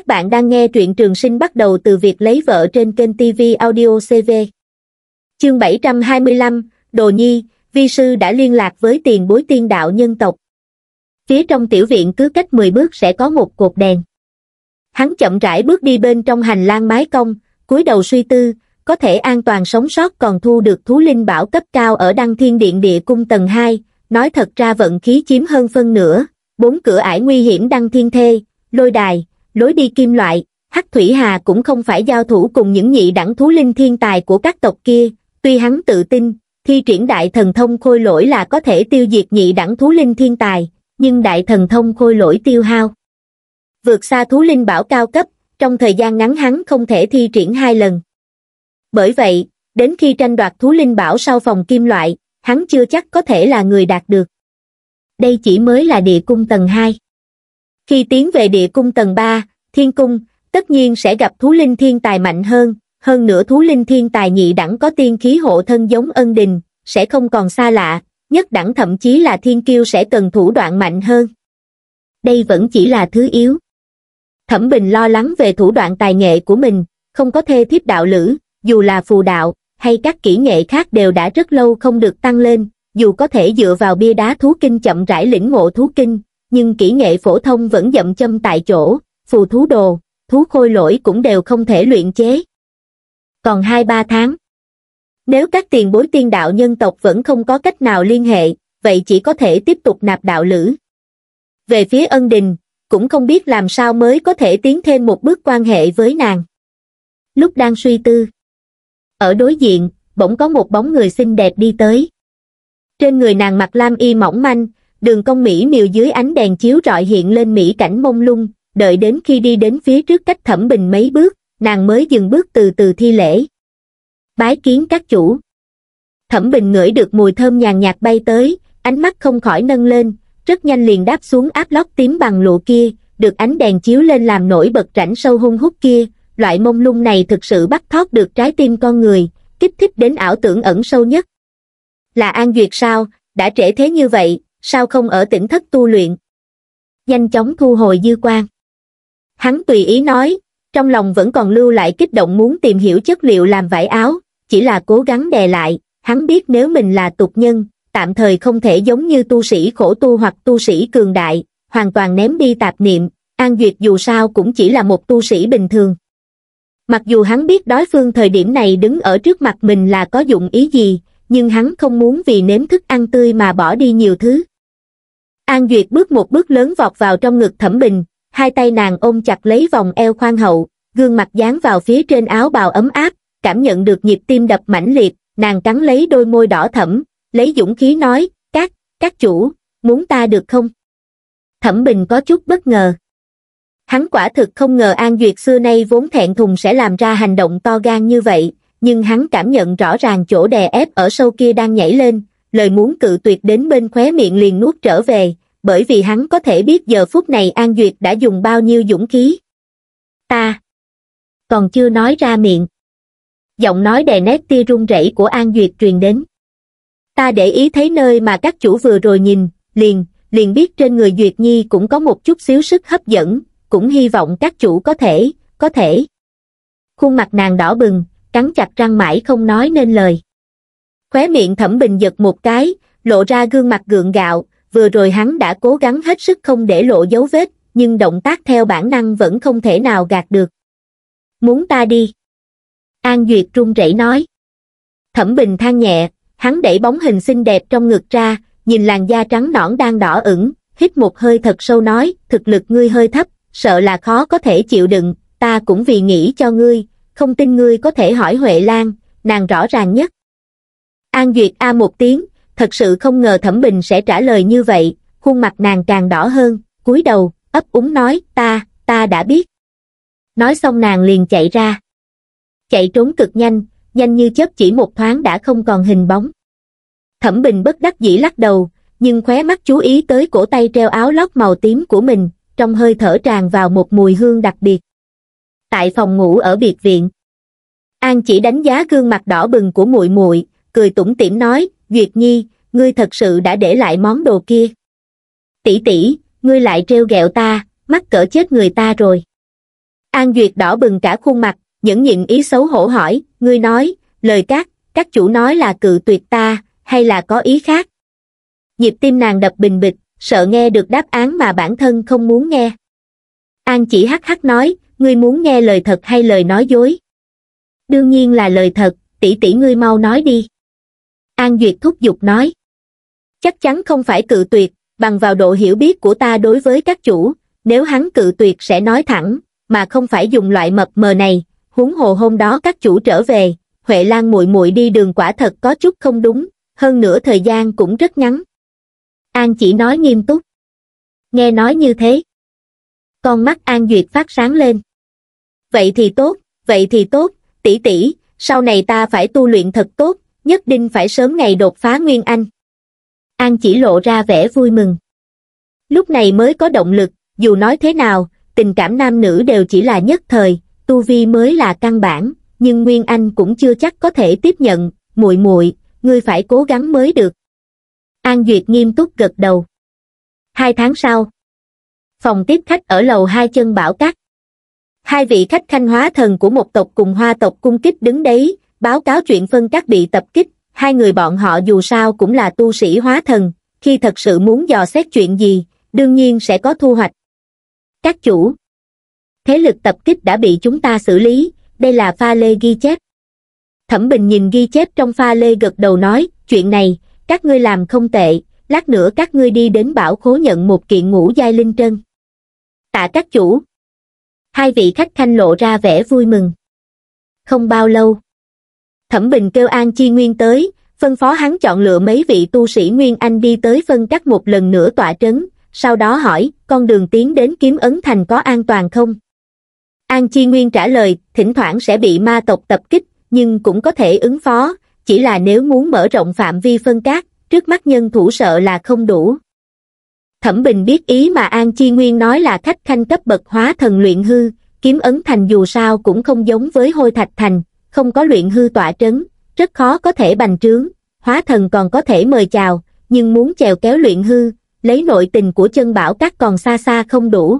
Các bạn đang nghe truyện trường sinh bắt đầu từ việc lấy vợ trên kênh TV Audio CV. Chương 725, Đồ Nhi, Vi Sư đã liên lạc với tiền bối tiên đạo nhân tộc. Phía trong tiểu viện cứ cách 10 bước sẽ có một cột đèn. Hắn chậm rãi bước đi bên trong hành lang mái cong, cúi đầu suy tư, có thể an toàn sống sót còn thu được thú linh bảo cấp cao ở đăng thiên điện địa cung tầng 2, nói thật ra vận khí chiếm hơn phân nửa, bốn cửa ải nguy hiểm đăng thiên thê, lôi đài, lối đi kim loại, Hắc Thủy Hà cũng không phải giao thủ cùng những nhị đẳng thú linh thiên tài của các tộc kia, tuy hắn tự tin, thi triển đại thần thông khôi lỗi là có thể tiêu diệt nhị đẳng thú linh thiên tài, nhưng đại thần thông khôi lỗi tiêu hao. Vượt xa thú linh bảo cao cấp, trong thời gian ngắn hắn không thể thi triển hai lần. Bởi vậy, đến khi tranh đoạt thú linh bảo sau phòng kim loại, hắn chưa chắc có thể là người đạt được. Đây chỉ mới là địa cung tầng 2 khi tiến về địa cung tầng ba thiên cung tất nhiên sẽ gặp thú linh thiên tài mạnh hơn hơn nữa thú linh thiên tài nhị đẳng có tiên khí hộ thân giống ân đình sẽ không còn xa lạ nhất đẳng thậm chí là thiên kiêu sẽ cần thủ đoạn mạnh hơn đây vẫn chỉ là thứ yếu thẩm bình lo lắng về thủ đoạn tài nghệ của mình không có thê thiếp đạo lữ dù là phù đạo hay các kỹ nghệ khác đều đã rất lâu không được tăng lên dù có thể dựa vào bia đá thú kinh chậm rãi lĩnh ngộ thú kinh nhưng kỹ nghệ phổ thông vẫn dậm châm tại chỗ, phù thú đồ, thú khôi lỗi cũng đều không thể luyện chế. Còn 2-3 tháng. Nếu các tiền bối tiên đạo nhân tộc vẫn không có cách nào liên hệ, vậy chỉ có thể tiếp tục nạp đạo lữ. Về phía ân đình, cũng không biết làm sao mới có thể tiến thêm một bước quan hệ với nàng. Lúc đang suy tư, ở đối diện, bỗng có một bóng người xinh đẹp đi tới. Trên người nàng mặc lam y mỏng manh, đường công Mỹ miều dưới ánh đèn chiếu rọi hiện lên Mỹ cảnh mông lung, đợi đến khi đi đến phía trước cách thẩm bình mấy bước, nàng mới dừng bước từ từ thi lễ. Bái kiến các chủ. Thẩm bình ngửi được mùi thơm nhàn nhạt bay tới, ánh mắt không khỏi nâng lên, rất nhanh liền đáp xuống áp lót tím bằng lụa kia, được ánh đèn chiếu lên làm nổi bật rãnh sâu hung hút kia, loại mông lung này thực sự bắt thót được trái tim con người, kích thích đến ảo tưởng ẩn sâu nhất. Là An Duyệt sao, đã trễ thế như vậy, sao không ở tỉnh thất tu luyện nhanh chóng thu hồi dư quan hắn tùy ý nói trong lòng vẫn còn lưu lại kích động muốn tìm hiểu chất liệu làm vải áo chỉ là cố gắng đè lại hắn biết nếu mình là tục nhân tạm thời không thể giống như tu sĩ khổ tu hoặc tu sĩ cường đại hoàn toàn ném đi tạp niệm an duyệt dù sao cũng chỉ là một tu sĩ bình thường mặc dù hắn biết đối phương thời điểm này đứng ở trước mặt mình là có dụng ý gì nhưng hắn không muốn vì nếm thức ăn tươi mà bỏ đi nhiều thứ An Duyệt bước một bước lớn vọt vào trong ngực thẩm bình, hai tay nàng ôm chặt lấy vòng eo khoan hậu, gương mặt dán vào phía trên áo bào ấm áp, cảm nhận được nhịp tim đập mãnh liệt, nàng cắn lấy đôi môi đỏ thẫm, lấy dũng khí nói, các, các chủ, muốn ta được không? Thẩm Bình có chút bất ngờ. Hắn quả thực không ngờ An Duyệt xưa nay vốn thẹn thùng sẽ làm ra hành động to gan như vậy, nhưng hắn cảm nhận rõ ràng chỗ đè ép ở sâu kia đang nhảy lên, lời muốn cự tuyệt đến bên khóe miệng liền nuốt trở về, bởi vì hắn có thể biết giờ phút này An Duyệt đã dùng bao nhiêu dũng khí. Ta còn chưa nói ra miệng. Giọng nói đè nét tia run rẩy của An Duyệt truyền đến. Ta để ý thấy nơi mà các chủ vừa rồi nhìn, liền, liền biết trên người Duyệt Nhi cũng có một chút xíu sức hấp dẫn, cũng hy vọng các chủ có thể, có thể. Khuôn mặt nàng đỏ bừng, cắn chặt răng mãi không nói nên lời. Khóe miệng thẩm bình giật một cái, lộ ra gương mặt gượng gạo, vừa rồi hắn đã cố gắng hết sức không để lộ dấu vết, nhưng động tác theo bản năng vẫn không thể nào gạt được. Muốn ta đi. An Duyệt run rẩy nói. Thẩm bình than nhẹ, hắn đẩy bóng hình xinh đẹp trong ngực ra, nhìn làn da trắng nõn đang đỏ ửng, hít một hơi thật sâu nói, thực lực ngươi hơi thấp, sợ là khó có thể chịu đựng, ta cũng vì nghĩ cho ngươi, không tin ngươi có thể hỏi Huệ Lan, nàng rõ ràng nhất an duyệt a một tiếng thật sự không ngờ thẩm bình sẽ trả lời như vậy khuôn mặt nàng càng đỏ hơn cúi đầu ấp úng nói ta ta đã biết nói xong nàng liền chạy ra chạy trốn cực nhanh nhanh như chớp chỉ một thoáng đã không còn hình bóng thẩm bình bất đắc dĩ lắc đầu nhưng khóe mắt chú ý tới cổ tay treo áo lót màu tím của mình trong hơi thở tràn vào một mùi hương đặc biệt tại phòng ngủ ở biệt viện an chỉ đánh giá gương mặt đỏ bừng của muội muội cười tủm tỉm nói duyệt nhi ngươi thật sự đã để lại món đồ kia tỷ tỷ ngươi lại treo ghẹo ta mắc cỡ chết người ta rồi an duyệt đỏ bừng cả khuôn mặt nhẫn nhịn ý xấu hổ hỏi ngươi nói lời các các chủ nói là cự tuyệt ta hay là có ý khác nhịp tim nàng đập bình bịch sợ nghe được đáp án mà bản thân không muốn nghe an chỉ hắc hắc nói ngươi muốn nghe lời thật hay lời nói dối đương nhiên là lời thật tỷ tỷ ngươi mau nói đi An Duyệt thúc giục nói. Chắc chắn không phải cự tuyệt, bằng vào độ hiểu biết của ta đối với các chủ, nếu hắn cự tuyệt sẽ nói thẳng, mà không phải dùng loại mập mờ này, huống hồ hôm đó các chủ trở về, Huệ Lan muội muội đi đường quả thật có chút không đúng, hơn nữa thời gian cũng rất ngắn. An chỉ nói nghiêm túc. Nghe nói như thế. Con mắt An Duyệt phát sáng lên. Vậy thì tốt, vậy thì tốt, tỷ tỷ, sau này ta phải tu luyện thật tốt, nhất định phải sớm ngày đột phá Nguyên Anh. An chỉ lộ ra vẻ vui mừng. Lúc này mới có động lực, dù nói thế nào, tình cảm nam nữ đều chỉ là nhất thời, tu vi mới là căn bản, nhưng Nguyên Anh cũng chưa chắc có thể tiếp nhận, muội muội, ngươi phải cố gắng mới được. An Duyệt nghiêm túc gật đầu. Hai tháng sau, phòng tiếp khách ở lầu hai chân bảo cát. Hai vị khách khanh hóa thần của một tộc cùng hoa tộc cung kích đứng đấy, báo cáo chuyện phân các bị tập kích, hai người bọn họ dù sao cũng là tu sĩ hóa thần, khi thật sự muốn dò xét chuyện gì, đương nhiên sẽ có thu hoạch. Các chủ Thế lực tập kích đã bị chúng ta xử lý, đây là pha lê ghi chép. Thẩm Bình nhìn ghi chép trong pha lê gật đầu nói, chuyện này, các ngươi làm không tệ, lát nữa các ngươi đi đến bảo khố nhận một kiện ngũ giai linh trân. Tạ các chủ. Hai vị khách thanh lộ ra vẻ vui mừng. Không bao lâu, Thẩm Bình kêu An Chi Nguyên tới, phân phó hắn chọn lựa mấy vị tu sĩ Nguyên Anh đi tới phân cắt một lần nữa tọa trấn, sau đó hỏi, con đường tiến đến kiếm ấn thành có an toàn không? An Chi Nguyên trả lời, thỉnh thoảng sẽ bị ma tộc tập kích, nhưng cũng có thể ứng phó, chỉ là nếu muốn mở rộng phạm vi phân cát, trước mắt nhân thủ sợ là không đủ. Thẩm Bình biết ý mà An Chi Nguyên nói là khách khanh cấp bậc hóa thần luyện hư, kiếm ấn thành dù sao cũng không giống với hôi thạch thành, không có luyện hư tỏa trấn, rất khó có thể bành trướng, hóa thần còn có thể mời chào, nhưng muốn chèo kéo luyện hư, lấy nội tình của chân bảo các còn xa xa không đủ.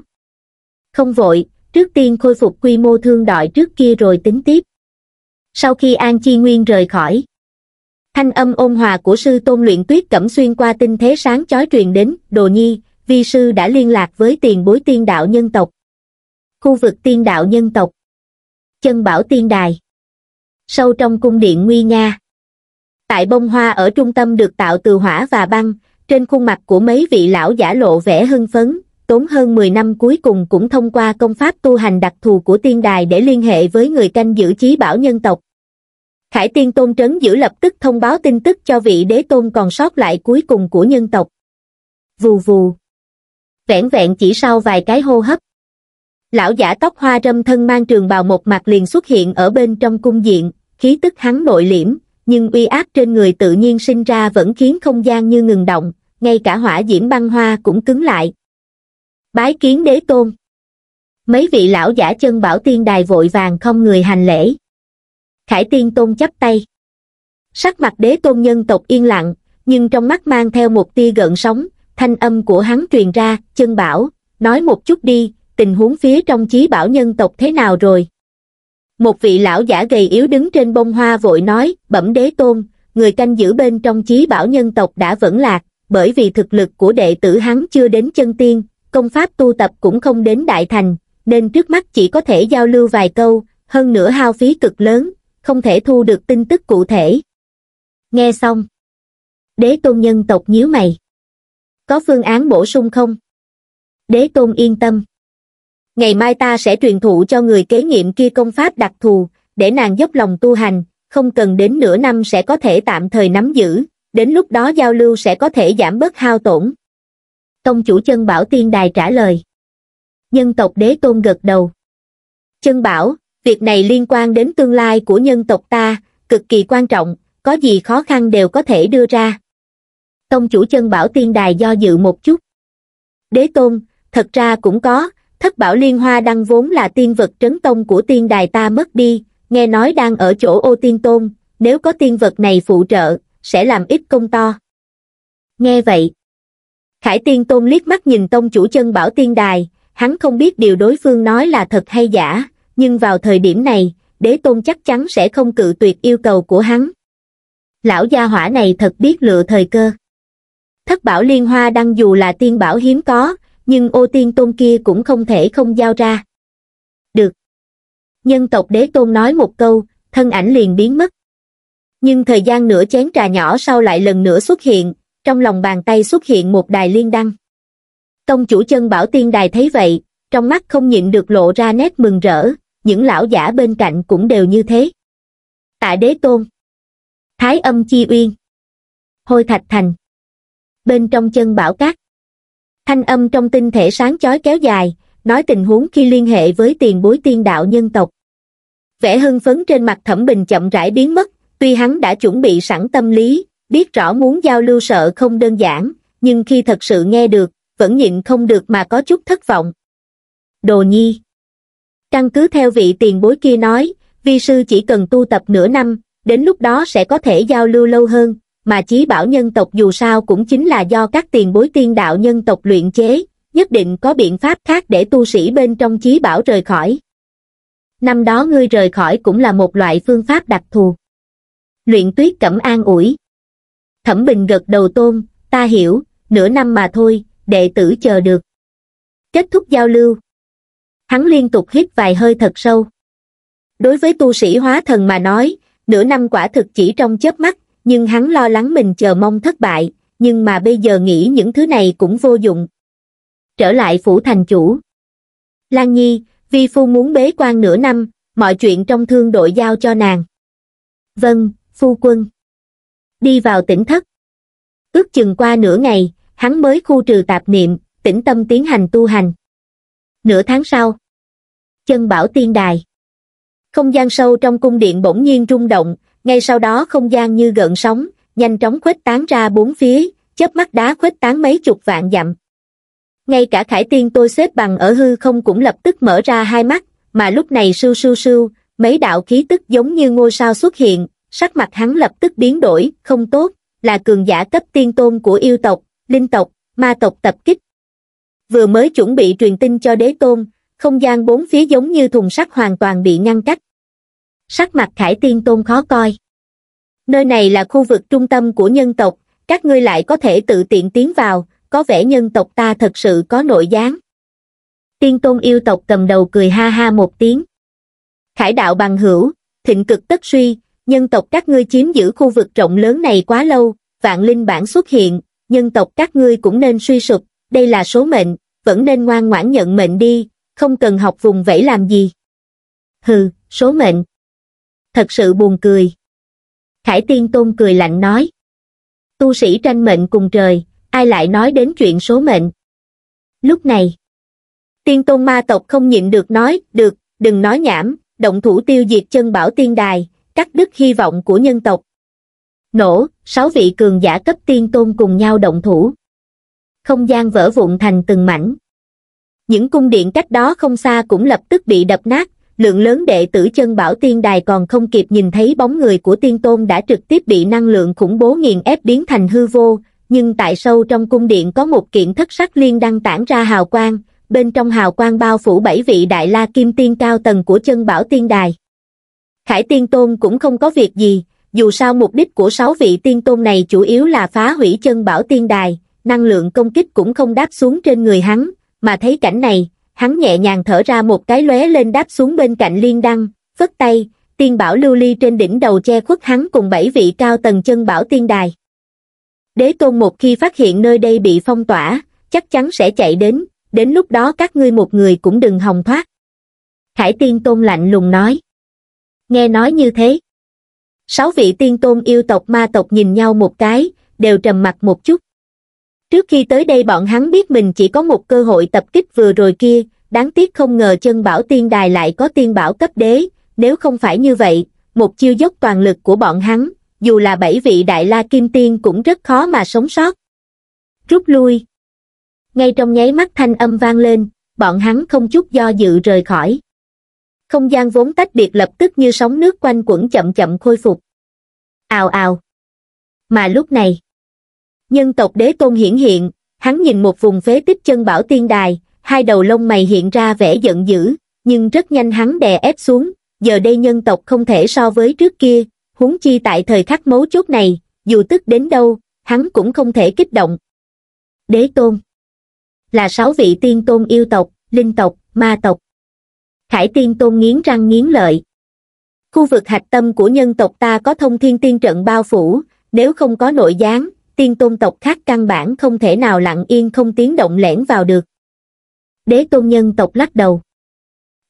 Không vội, trước tiên khôi phục quy mô thương đội trước kia rồi tính tiếp. Sau khi An Chi Nguyên rời khỏi, thanh âm ôn hòa của sư tôn luyện tuyết cẩm xuyên qua tinh thế sáng chói truyền đến, đồ nhi, vi sư đã liên lạc với tiền bối tiên đạo nhân tộc. Khu vực tiên đạo nhân tộc. Chân bảo tiên đài sâu trong cung điện nguy nga. Tại bông hoa ở trung tâm được tạo từ hỏa và băng, trên khuôn mặt của mấy vị lão giả lộ vẻ hưng phấn, tốn hơn 10 năm cuối cùng cũng thông qua công pháp tu hành đặc thù của tiên đài để liên hệ với người canh giữ trí bảo nhân tộc. Khải tiên tôn trấn giữ lập tức thông báo tin tức cho vị đế tôn còn sót lại cuối cùng của nhân tộc. Vù vù. Vẹn vẹn chỉ sau vài cái hô hấp. Lão giả tóc hoa râm thân mang trường bào một mặt liền xuất hiện ở bên trong cung diện, khí tức hắn nội liễm nhưng uy áp trên người tự nhiên sinh ra vẫn khiến không gian như ngừng động ngay cả hỏa diễm băng hoa cũng cứng lại bái kiến đế tôn mấy vị lão giả chân bảo tiên đài vội vàng không người hành lễ khải tiên tôn chắp tay sắc mặt đế tôn nhân tộc yên lặng nhưng trong mắt mang theo một tia gợn sóng thanh âm của hắn truyền ra chân bảo nói một chút đi tình huống phía trong chí bảo nhân tộc thế nào rồi một vị lão giả gầy yếu đứng trên bông hoa vội nói, bẩm đế tôn, người canh giữ bên trong chí bảo nhân tộc đã vẫn lạc, bởi vì thực lực của đệ tử hắn chưa đến chân tiên, công pháp tu tập cũng không đến đại thành, nên trước mắt chỉ có thể giao lưu vài câu, hơn nữa hao phí cực lớn, không thể thu được tin tức cụ thể. Nghe xong, đế tôn nhân tộc nhíu mày. Có phương án bổ sung không? Đế tôn yên tâm ngày mai ta sẽ truyền thụ cho người kế nhiệm kia công pháp đặc thù, để nàng dốc lòng tu hành, không cần đến nửa năm sẽ có thể tạm thời nắm giữ, đến lúc đó giao lưu sẽ có thể giảm bớt hao tổn. Tông chủ chân bảo tiên đài trả lời. Nhân tộc đế tôn gật đầu. Chân bảo, việc này liên quan đến tương lai của nhân tộc ta, cực kỳ quan trọng, có gì khó khăn đều có thể đưa ra. Tông chủ chân bảo tiên đài do dự một chút. Đế tôn, thật ra cũng có, thất bảo liên hoa đăng vốn là tiên vật trấn tông của tiên đài ta mất đi nghe nói đang ở chỗ ô tiên tôn nếu có tiên vật này phụ trợ sẽ làm ít công to nghe vậy khải tiên tôn liếc mắt nhìn tông chủ chân bảo tiên đài hắn không biết điều đối phương nói là thật hay giả nhưng vào thời điểm này đế tôn chắc chắn sẽ không cự tuyệt yêu cầu của hắn lão gia hỏa này thật biết lựa thời cơ thất bảo liên hoa đăng dù là tiên bảo hiếm có nhưng ô tiên tôn kia cũng không thể không giao ra. Được. Nhân tộc đế tôn nói một câu, thân ảnh liền biến mất. Nhưng thời gian nửa chén trà nhỏ sau lại lần nữa xuất hiện, trong lòng bàn tay xuất hiện một đài liên đăng. Tông chủ chân bảo tiên đài thấy vậy, trong mắt không nhịn được lộ ra nét mừng rỡ, những lão giả bên cạnh cũng đều như thế. Tạ đế tôn. Thái âm chi uyên. Hôi thạch thành. Bên trong chân bảo cát thanh âm trong tinh thể sáng chói kéo dài nói tình huống khi liên hệ với tiền bối tiên đạo nhân tộc vẻ hưng phấn trên mặt thẩm bình chậm rãi biến mất tuy hắn đã chuẩn bị sẵn tâm lý biết rõ muốn giao lưu sợ không đơn giản nhưng khi thật sự nghe được vẫn nhịn không được mà có chút thất vọng đồ nhi căn cứ theo vị tiền bối kia nói vi sư chỉ cần tu tập nửa năm đến lúc đó sẽ có thể giao lưu lâu hơn mà chí bảo nhân tộc dù sao cũng chính là do các tiền bối tiên đạo nhân tộc luyện chế, nhất định có biện pháp khác để tu sĩ bên trong chí bảo rời khỏi. Năm đó ngươi rời khỏi cũng là một loại phương pháp đặc thù. Luyện tuyết cẩm an ủi. Thẩm bình gật đầu tôn, ta hiểu, nửa năm mà thôi, đệ tử chờ được. Kết thúc giao lưu. Hắn liên tục hít vài hơi thật sâu. Đối với tu sĩ hóa thần mà nói, nửa năm quả thực chỉ trong chớp mắt, nhưng hắn lo lắng mình chờ mong thất bại, nhưng mà bây giờ nghĩ những thứ này cũng vô dụng. Trở lại phủ thành chủ. Lan Nhi, Vi Phu muốn bế quan nửa năm, mọi chuyện trong thương đội giao cho nàng. Vâng, Phu Quân. Đi vào tỉnh thất. Ước chừng qua nửa ngày, hắn mới khu trừ tạp niệm, tĩnh tâm tiến hành tu hành. Nửa tháng sau. Chân bảo tiên đài. Không gian sâu trong cung điện bỗng nhiên rung động, ngay sau đó không gian như gợn sóng, nhanh chóng khuếch tán ra bốn phía, chớp mắt đá khuếch tán mấy chục vạn dặm. Ngay cả khải tiên tôi xếp bằng ở hư không cũng lập tức mở ra hai mắt, mà lúc này sưu sưu sưu, mấy đạo khí tức giống như ngôi sao xuất hiện, sắc mặt hắn lập tức biến đổi, không tốt, là cường giả cấp tiên tôn của yêu tộc, linh tộc, ma tộc tập kích. Vừa mới chuẩn bị truyền tin cho đế tôn, không gian bốn phía giống như thùng sắt hoàn toàn bị ngăn cách sắc mặt khải tiên tôn khó coi nơi này là khu vực trung tâm của nhân tộc các ngươi lại có thể tự tiện tiến vào có vẻ nhân tộc ta thật sự có nội gián tiên tôn yêu tộc cầm đầu cười ha ha một tiếng khải đạo bằng hữu thịnh cực tất suy nhân tộc các ngươi chiếm giữ khu vực rộng lớn này quá lâu vạn linh bản xuất hiện nhân tộc các ngươi cũng nên suy sụp đây là số mệnh vẫn nên ngoan ngoãn nhận mệnh đi không cần học vùng vẫy làm gì hừ số mệnh thật sự buồn cười. Khải Tiên Tôn cười lạnh nói. Tu sĩ tranh mệnh cùng trời, ai lại nói đến chuyện số mệnh. Lúc này, tiên tôn ma tộc không nhịn được nói, được, đừng nói nhảm, động thủ tiêu diệt chân bảo tiên đài, cắt đứt hy vọng của nhân tộc. Nổ, sáu vị cường giả cấp tiên tôn cùng nhau động thủ. Không gian vỡ vụn thành từng mảnh. Những cung điện cách đó không xa cũng lập tức bị đập nát, lượng lớn đệ tử chân bảo tiên đài còn không kịp nhìn thấy bóng người của tiên tôn đã trực tiếp bị năng lượng khủng bố nghiền ép biến thành hư vô, nhưng tại sâu trong cung điện có một kiện thất sắc liên đăng tản ra hào quang, bên trong hào quang bao phủ bảy vị đại la kim tiên cao tầng của chân bảo tiên đài. Khải tiên tôn cũng không có việc gì, dù sao mục đích của sáu vị tiên tôn này chủ yếu là phá hủy chân bảo tiên đài, năng lượng công kích cũng không đáp xuống trên người hắn, mà thấy cảnh này, hắn nhẹ nhàng thở ra một cái lóe lên đáp xuống bên cạnh liên đăng, phất tay, tiên bảo lưu ly trên đỉnh đầu che khuất hắn cùng bảy vị cao tầng chân bảo tiên đài. Đế tôn một khi phát hiện nơi đây bị phong tỏa, chắc chắn sẽ chạy đến, đến lúc đó các ngươi một người cũng đừng hòng thoát. Khải tiên tôn lạnh lùng nói. Nghe nói như thế. Sáu vị tiên tôn yêu tộc ma tộc nhìn nhau một cái, đều trầm mặt một chút trước khi tới đây bọn hắn biết mình chỉ có một cơ hội tập kích vừa rồi kia đáng tiếc không ngờ chân bảo tiên đài lại có tiên bảo cấp đế nếu không phải như vậy một chiêu dốc toàn lực của bọn hắn dù là bảy vị đại la kim tiên cũng rất khó mà sống sót rút lui ngay trong nháy mắt thanh âm vang lên bọn hắn không chút do dự rời khỏi không gian vốn tách biệt lập tức như sóng nước quanh quẩn chậm chậm khôi phục ào ào mà lúc này nhân tộc đế tôn hiển hiện, hắn nhìn một vùng phế tích chân bảo tiên đài, hai đầu lông mày hiện ra vẻ giận dữ, nhưng rất nhanh hắn đè ép xuống, giờ đây nhân tộc không thể so với trước kia, huống chi tại thời khắc mấu chốt này, dù tức đến đâu, hắn cũng không thể kích động. Đế tôn Là sáu vị tiên tôn yêu tộc, linh tộc, ma tộc. Khải tiên tôn nghiến răng nghiến lợi. Khu vực hạch tâm của nhân tộc ta có thông thiên tiên trận bao phủ, nếu không có nội gián, tiên tôn tộc khác căn bản không thể nào lặng yên không tiếng động lẻn vào được. Đế tôn nhân tộc lắc đầu.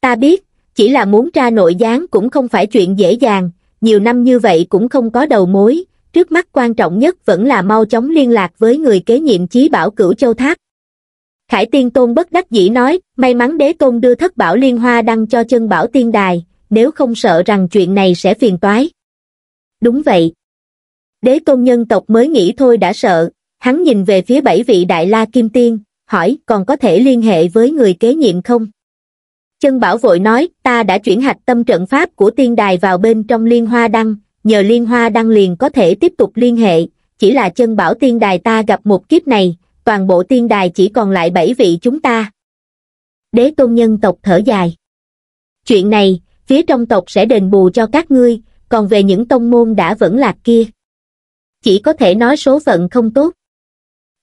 Ta biết, chỉ là muốn tra nội gián cũng không phải chuyện dễ dàng, nhiều năm như vậy cũng không có đầu mối, trước mắt quan trọng nhất vẫn là mau chóng liên lạc với người kế nhiệm chí bảo cửu châu tháp. Khải tiên tôn bất đắc dĩ nói, may mắn đế tôn đưa thất bảo liên hoa đăng cho chân bảo tiên đài, nếu không sợ rằng chuyện này sẽ phiền toái. Đúng vậy, đế tôn nhân tộc mới nghĩ thôi đã sợ, hắn nhìn về phía bảy vị đại la kim tiên, hỏi còn có thể liên hệ với người kế nhiệm không? Chân Bảo vội nói, ta đã chuyển hạch tâm trận pháp của tiên đài vào bên trong liên hoa đăng, nhờ liên hoa đăng liền có thể tiếp tục liên hệ, chỉ là chân Bảo tiên đài ta gặp một kiếp này, toàn bộ tiên đài chỉ còn lại bảy vị chúng ta. Đế tôn nhân tộc thở dài. Chuyện này, phía trong tộc sẽ đền bù cho các ngươi, còn về những tông môn đã vẫn lạc kia chỉ có thể nói số phận không tốt.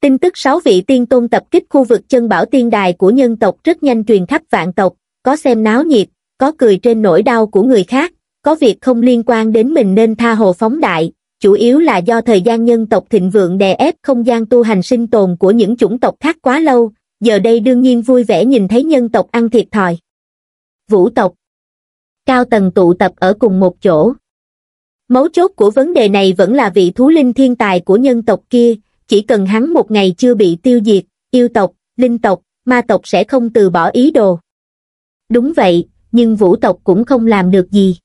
Tin tức sáu vị tiên tôn tập kích khu vực chân bảo tiên đài của nhân tộc rất nhanh truyền khắp vạn tộc, có xem náo nhiệt, có cười trên nỗi đau của người khác, có việc không liên quan đến mình nên tha hồ phóng đại, chủ yếu là do thời gian nhân tộc thịnh vượng đè ép không gian tu hành sinh tồn của những chủng tộc khác quá lâu, giờ đây đương nhiên vui vẻ nhìn thấy nhân tộc ăn thiệt thòi. Vũ tộc Cao tầng tụ tập ở cùng một chỗ, Mấu chốt của vấn đề này vẫn là vị thú linh thiên tài của nhân tộc kia, chỉ cần hắn một ngày chưa bị tiêu diệt, yêu tộc, linh tộc, ma tộc sẽ không từ bỏ ý đồ. Đúng vậy, nhưng vũ tộc cũng không làm được gì.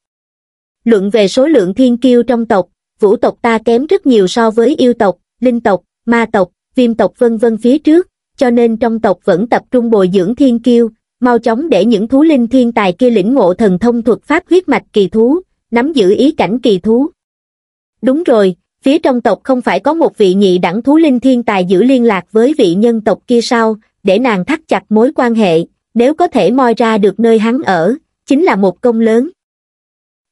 Luận về số lượng thiên kiêu trong tộc, vũ tộc ta kém rất nhiều so với yêu tộc, linh tộc, ma tộc, viêm tộc vân vân phía trước, cho nên trong tộc vẫn tập trung bồi dưỡng thiên kiêu, mau chóng để những thú linh thiên tài kia lĩnh ngộ thần thông thuật pháp huyết mạch kỳ thú, nắm giữ ý cảnh kỳ thú. Đúng rồi, phía trong tộc không phải có một vị nhị đẳng thú linh thiên tài giữ liên lạc với vị nhân tộc kia sao, để nàng thắt chặt mối quan hệ, nếu có thể moi ra được nơi hắn ở, chính là một công lớn.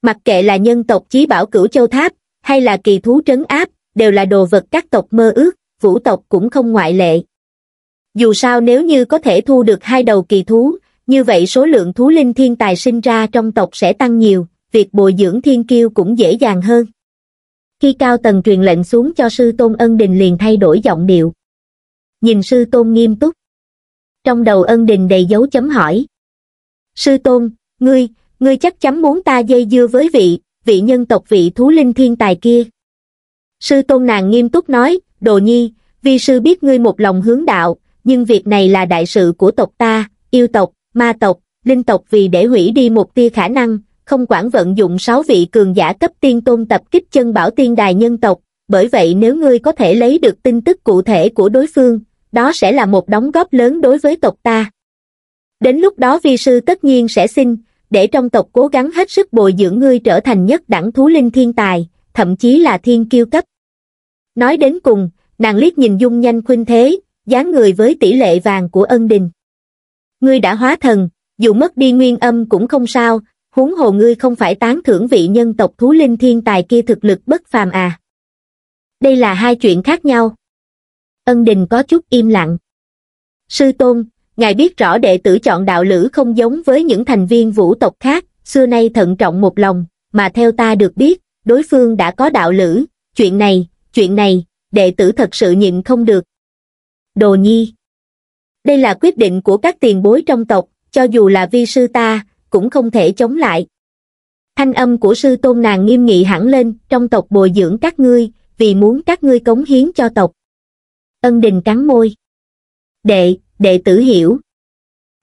Mặc kệ là nhân tộc chí bảo cửu châu tháp, hay là kỳ thú trấn áp, đều là đồ vật các tộc mơ ước, vũ tộc cũng không ngoại lệ. Dù sao nếu như có thể thu được hai đầu kỳ thú, như vậy số lượng thú linh thiên tài sinh ra trong tộc sẽ tăng nhiều việc bồi dưỡng thiên kiêu cũng dễ dàng hơn. Khi cao tầng truyền lệnh xuống cho sư tôn ân đình liền thay đổi giọng điệu. Nhìn sư tôn nghiêm túc. Trong đầu ân đình đầy dấu chấm hỏi. Sư tôn, ngươi, ngươi chắc chắn muốn ta dây dưa với vị, vị nhân tộc vị thú linh thiên tài kia. Sư tôn nàng nghiêm túc nói, đồ nhi, vi sư biết ngươi một lòng hướng đạo, nhưng việc này là đại sự của tộc ta, yêu tộc, ma tộc, linh tộc vì để hủy đi một tia khả năng, không quản vận dụng sáu vị cường giả cấp tiên tôn tập kích chân bảo tiên đài nhân tộc, bởi vậy nếu ngươi có thể lấy được tin tức cụ thể của đối phương, đó sẽ là một đóng góp lớn đối với tộc ta. Đến lúc đó vi sư tất nhiên sẽ xin, để trong tộc cố gắng hết sức bồi dưỡng ngươi trở thành nhất đẳng thú linh thiên tài, thậm chí là thiên kiêu cấp. Nói đến cùng, nàng liếc nhìn dung nhanh khuynh thế, dáng người với tỷ lệ vàng của ân đình. Ngươi đã hóa thần, dù mất đi nguyên âm cũng không sao, huống hồ ngươi không phải tán thưởng vị nhân tộc thú linh thiên tài kia thực lực bất phàm à. Đây là hai chuyện khác nhau. Ân đình có chút im lặng. Sư tôn, ngài biết rõ đệ tử chọn đạo lữ không giống với những thành viên vũ tộc khác, xưa nay thận trọng một lòng, mà theo ta được biết, đối phương đã có đạo lữ, chuyện này, chuyện này, đệ tử thật sự nhịn không được. Đồ nhi. Đây là quyết định của các tiền bối trong tộc, cho dù là vi sư ta, cũng không thể chống lại. Thanh âm của sư tôn nàng nghiêm nghị hẳn lên, trong tộc bồi dưỡng các ngươi, vì muốn các ngươi cống hiến cho tộc. Ân đình cắn môi. Đệ, đệ tử hiểu.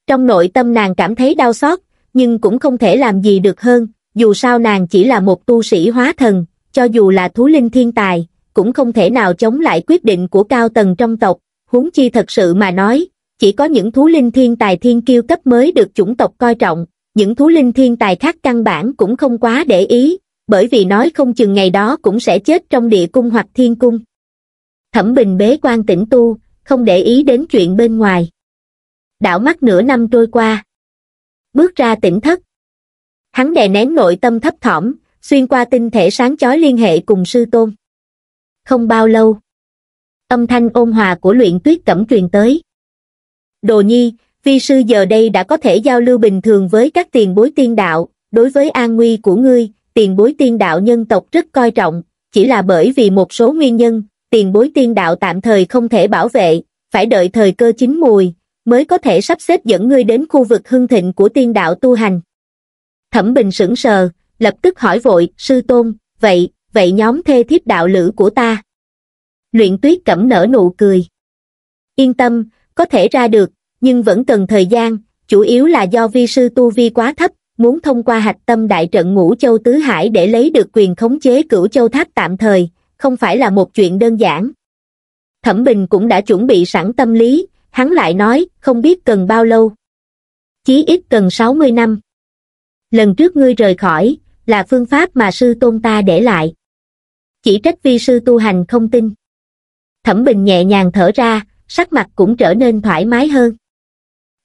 Trong nội tâm nàng cảm thấy đau xót, nhưng cũng không thể làm gì được hơn, dù sao nàng chỉ là một tu sĩ hóa thần, cho dù là thú linh thiên tài, cũng không thể nào chống lại quyết định của cao tầng trong tộc, huống chi thật sự mà nói, chỉ có những thú linh thiên tài thiên kiêu cấp mới được chủng tộc coi trọng, những thú linh thiên tài khác căn bản cũng không quá để ý, bởi vì nói không chừng ngày đó cũng sẽ chết trong địa cung hoặc thiên cung. Thẩm Bình bế quan tĩnh tu, không để ý đến chuyện bên ngoài. Đảo mắt nửa năm trôi qua. Bước ra tỉnh thất. Hắn đè nén nội tâm thấp thỏm, xuyên qua tinh thể sáng chói liên hệ cùng sư tôn. Không bao lâu, âm thanh ôn hòa của luyện tuyết cẩm truyền tới. Đồ nhi, vi sư giờ đây đã có thể giao lưu bình thường với các tiền bối tiên đạo, đối với an nguy của ngươi, tiền bối tiên đạo nhân tộc rất coi trọng, chỉ là bởi vì một số nguyên nhân, tiền bối tiên đạo tạm thời không thể bảo vệ, phải đợi thời cơ chín mùi, mới có thể sắp xếp dẫn ngươi đến khu vực hưng thịnh của tiên đạo tu hành. Thẩm Bình sững sờ, lập tức hỏi vội, sư tôn, vậy, vậy nhóm thê thiếp đạo lữ của ta? Luyện tuyết cẩm nở nụ cười. Yên tâm, có thể ra được, nhưng vẫn cần thời gian, chủ yếu là do vi sư tu vi quá thấp, muốn thông qua hạch tâm đại trận ngũ châu tứ hải để lấy được quyền khống chế cửu châu tháp tạm thời, không phải là một chuyện đơn giản. Thẩm Bình cũng đã chuẩn bị sẵn tâm lý, hắn lại nói, không biết cần bao lâu. Chí ít cần 60 năm. Lần trước ngươi rời khỏi, là phương pháp mà sư tôn ta để lại. Chỉ trách vi sư tu hành không tin. Thẩm Bình nhẹ nhàng thở ra, sắc mặt cũng trở nên thoải mái hơn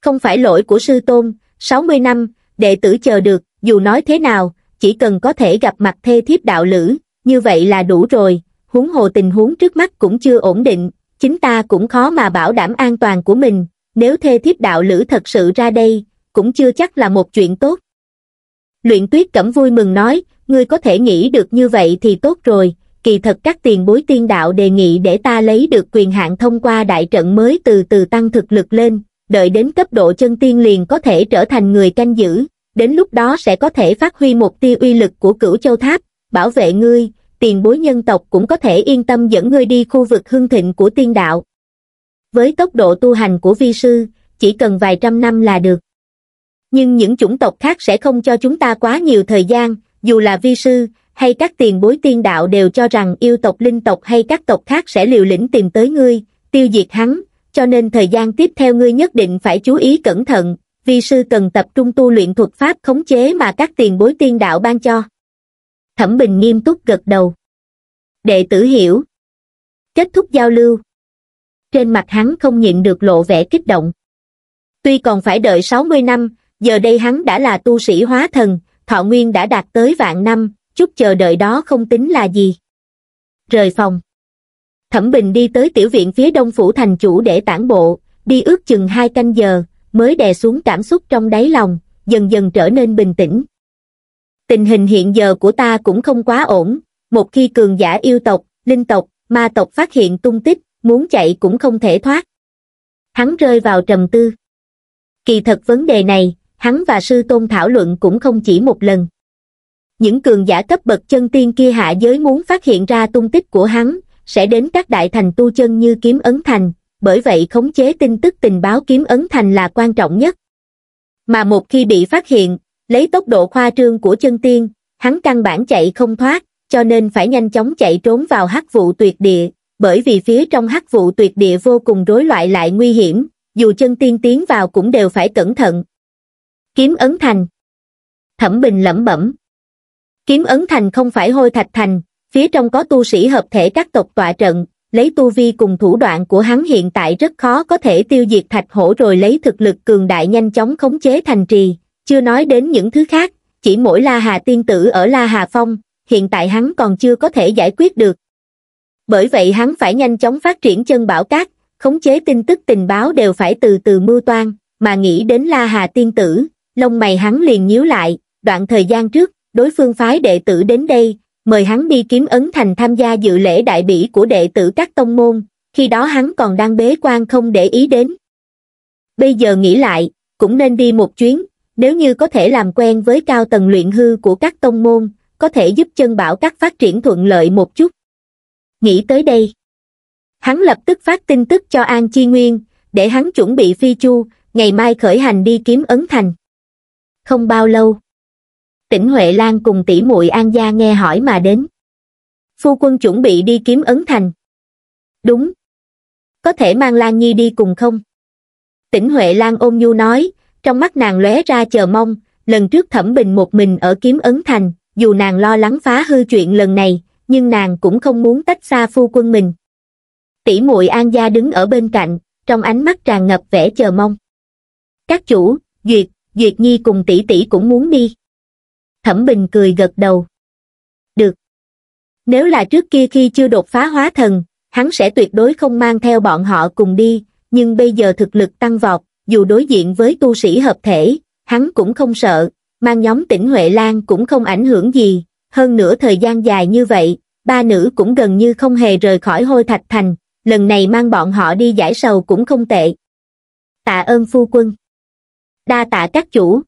không phải lỗi của sư tôn, 60 năm, đệ tử chờ được, dù nói thế nào, chỉ cần có thể gặp mặt thê thiếp đạo lữ, như vậy là đủ rồi, huống hồ tình huống trước mắt cũng chưa ổn định, chính ta cũng khó mà bảo đảm an toàn của mình, nếu thê thiếp đạo lữ thật sự ra đây, cũng chưa chắc là một chuyện tốt. Luyện tuyết cẩm vui mừng nói, ngươi có thể nghĩ được như vậy thì tốt rồi, kỳ thật các tiền bối tiên đạo đề nghị để ta lấy được quyền hạn thông qua đại trận mới từ từ tăng thực lực lên, đợi đến cấp độ chân tiên liền có thể trở thành người canh giữ, đến lúc đó sẽ có thể phát huy một tia uy lực của cửu châu tháp, bảo vệ ngươi, tiền bối nhân tộc cũng có thể yên tâm dẫn ngươi đi khu vực hưng thịnh của tiên đạo. Với tốc độ tu hành của vi sư, chỉ cần vài trăm năm là được. Nhưng những chủng tộc khác sẽ không cho chúng ta quá nhiều thời gian, dù là vi sư, hay các tiền bối tiên đạo đều cho rằng yêu tộc linh tộc hay các tộc khác sẽ liều lĩnh tìm tới ngươi, tiêu diệt hắn, cho nên thời gian tiếp theo ngươi nhất định phải chú ý cẩn thận, vì sư cần tập trung tu luyện thuật pháp khống chế mà các tiền bối tiên đạo ban cho. Thẩm Bình nghiêm túc gật đầu. Đệ tử hiểu. Kết thúc giao lưu. Trên mặt hắn không nhịn được lộ vẻ kích động. Tuy còn phải đợi 60 năm, giờ đây hắn đã là tu sĩ hóa thần, thọ nguyên đã đạt tới vạn năm, chút chờ đợi đó không tính là gì. Rời phòng. Thẩm Bình đi tới tiểu viện phía đông phủ thành chủ để tản bộ, đi ước chừng hai canh giờ, mới đè xuống cảm xúc trong đáy lòng, dần dần trở nên bình tĩnh. Tình hình hiện giờ của ta cũng không quá ổn, một khi cường giả yêu tộc, linh tộc, ma tộc phát hiện tung tích, muốn chạy cũng không thể thoát. Hắn rơi vào trầm tư. Kỳ thật vấn đề này, hắn và sư tôn thảo luận cũng không chỉ một lần. Những cường giả cấp bậc chân tiên kia hạ giới muốn phát hiện ra tung tích của hắn, sẽ đến các đại thành tu chân như kiếm ấn thành, bởi vậy khống chế tin tức tình báo kiếm ấn thành là quan trọng nhất. Mà một khi bị phát hiện, lấy tốc độ khoa trương của chân tiên, hắn căn bản chạy không thoát, cho nên phải nhanh chóng chạy trốn vào hắc vụ tuyệt địa, bởi vì phía trong hắc vụ tuyệt địa vô cùng rối loại lại nguy hiểm, dù chân tiên tiến vào cũng đều phải cẩn thận. Kiếm ấn thành Thẩm Bình lẩm bẩm Kiếm ấn thành không phải hôi thạch thành, phía trong có tu sĩ hợp thể các tộc tọa trận, lấy tu vi cùng thủ đoạn của hắn hiện tại rất khó có thể tiêu diệt thạch hổ rồi lấy thực lực cường đại nhanh chóng khống chế thành trì, chưa nói đến những thứ khác, chỉ mỗi La Hà tiên tử ở La Hà Phong, hiện tại hắn còn chưa có thể giải quyết được. Bởi vậy hắn phải nhanh chóng phát triển chân bảo cát, khống chế tin tức tình báo đều phải từ từ mưu toan, mà nghĩ đến La Hà tiên tử, lông mày hắn liền nhíu lại, đoạn thời gian trước, đối phương phái đệ tử đến đây, mời hắn đi kiếm ấn thành tham gia dự lễ đại bỉ của đệ tử các tông môn khi đó hắn còn đang bế quan không để ý đến bây giờ nghĩ lại cũng nên đi một chuyến nếu như có thể làm quen với cao tầng luyện hư của các tông môn có thể giúp chân bảo các phát triển thuận lợi một chút nghĩ tới đây hắn lập tức phát tin tức cho an chi nguyên để hắn chuẩn bị phi chu ngày mai khởi hành đi kiếm ấn thành không bao lâu tỉnh Huệ Lan cùng tỷ muội An Gia nghe hỏi mà đến. Phu quân chuẩn bị đi kiếm ấn thành. Đúng. Có thể mang Lan Nhi đi cùng không? Tỉnh Huệ Lan ôm nhu nói, trong mắt nàng lóe ra chờ mong, lần trước thẩm bình một mình ở kiếm ấn thành, dù nàng lo lắng phá hư chuyện lần này, nhưng nàng cũng không muốn tách xa phu quân mình. Tỷ muội An Gia đứng ở bên cạnh, trong ánh mắt tràn ngập vẻ chờ mong. Các chủ, Duyệt, Duyệt Nhi cùng tỷ tỷ cũng muốn đi thẩm bình cười gật đầu được nếu là trước kia khi chưa đột phá hóa thần hắn sẽ tuyệt đối không mang theo bọn họ cùng đi nhưng bây giờ thực lực tăng vọt dù đối diện với tu sĩ hợp thể hắn cũng không sợ mang nhóm tỉnh huệ lan cũng không ảnh hưởng gì hơn nữa thời gian dài như vậy ba nữ cũng gần như không hề rời khỏi hôi thạch thành lần này mang bọn họ đi giải sầu cũng không tệ tạ ơn phu quân đa tạ các chủ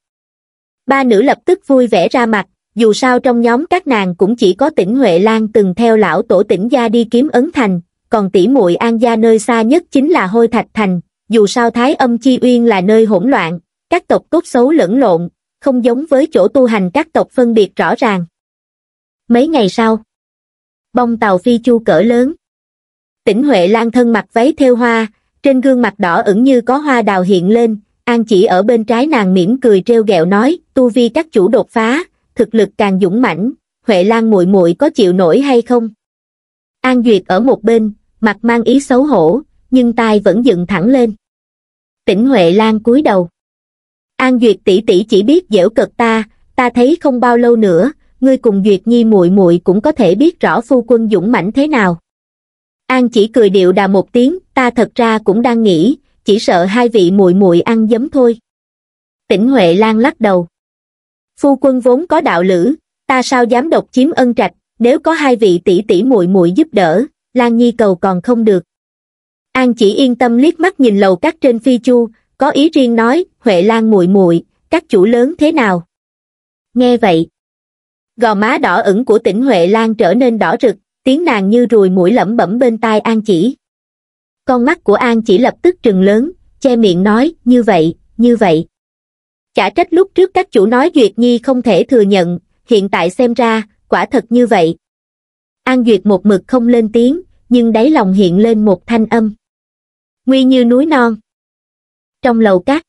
ba nữ lập tức vui vẻ ra mặt dù sao trong nhóm các nàng cũng chỉ có tỉnh huệ lan từng theo lão tổ tỉnh gia đi kiếm ấn thành còn tỷ muội an gia nơi xa nhất chính là hôi thạch thành dù sao thái âm chi uyên là nơi hỗn loạn các tộc tốt xấu lẫn lộn không giống với chỗ tu hành các tộc phân biệt rõ ràng mấy ngày sau bông tàu phi chu cỡ lớn tỉnh huệ lan thân mặc váy theo hoa trên gương mặt đỏ ửng như có hoa đào hiện lên an chỉ ở bên trái nàng mỉm cười treo gẹo nói tu vi các chủ đột phá, thực lực càng dũng mãnh, Huệ Lan muội muội có chịu nổi hay không? An Duyệt ở một bên, mặt mang ý xấu hổ, nhưng tai vẫn dựng thẳng lên. Tỉnh Huệ Lan cúi đầu. An Duyệt tỷ tỷ chỉ biết dễu cợt ta, ta thấy không bao lâu nữa, ngươi cùng Duyệt Nhi muội muội cũng có thể biết rõ phu quân dũng mãnh thế nào. An chỉ cười điệu đà một tiếng, ta thật ra cũng đang nghĩ, chỉ sợ hai vị muội muội ăn giấm thôi. Tỉnh Huệ Lan lắc đầu phu quân vốn có đạo lữ ta sao dám độc chiếm ân trạch nếu có hai vị tỷ tỷ muội muội giúp đỡ lan nhi cầu còn không được an chỉ yên tâm liếc mắt nhìn lầu cắt trên phi chu có ý riêng nói huệ lan muội muội các chủ lớn thế nào nghe vậy gò má đỏ ửng của tỉnh huệ lan trở nên đỏ rực tiếng nàng như ruồi mũi lẩm bẩm bên tai an chỉ con mắt của an chỉ lập tức trừng lớn che miệng nói như vậy như vậy Chả trách lúc trước các chủ nói Duyệt Nhi không thể thừa nhận, hiện tại xem ra, quả thật như vậy. An Duyệt một mực không lên tiếng, nhưng đáy lòng hiện lên một thanh âm. Nguy như núi non. Trong lầu cát,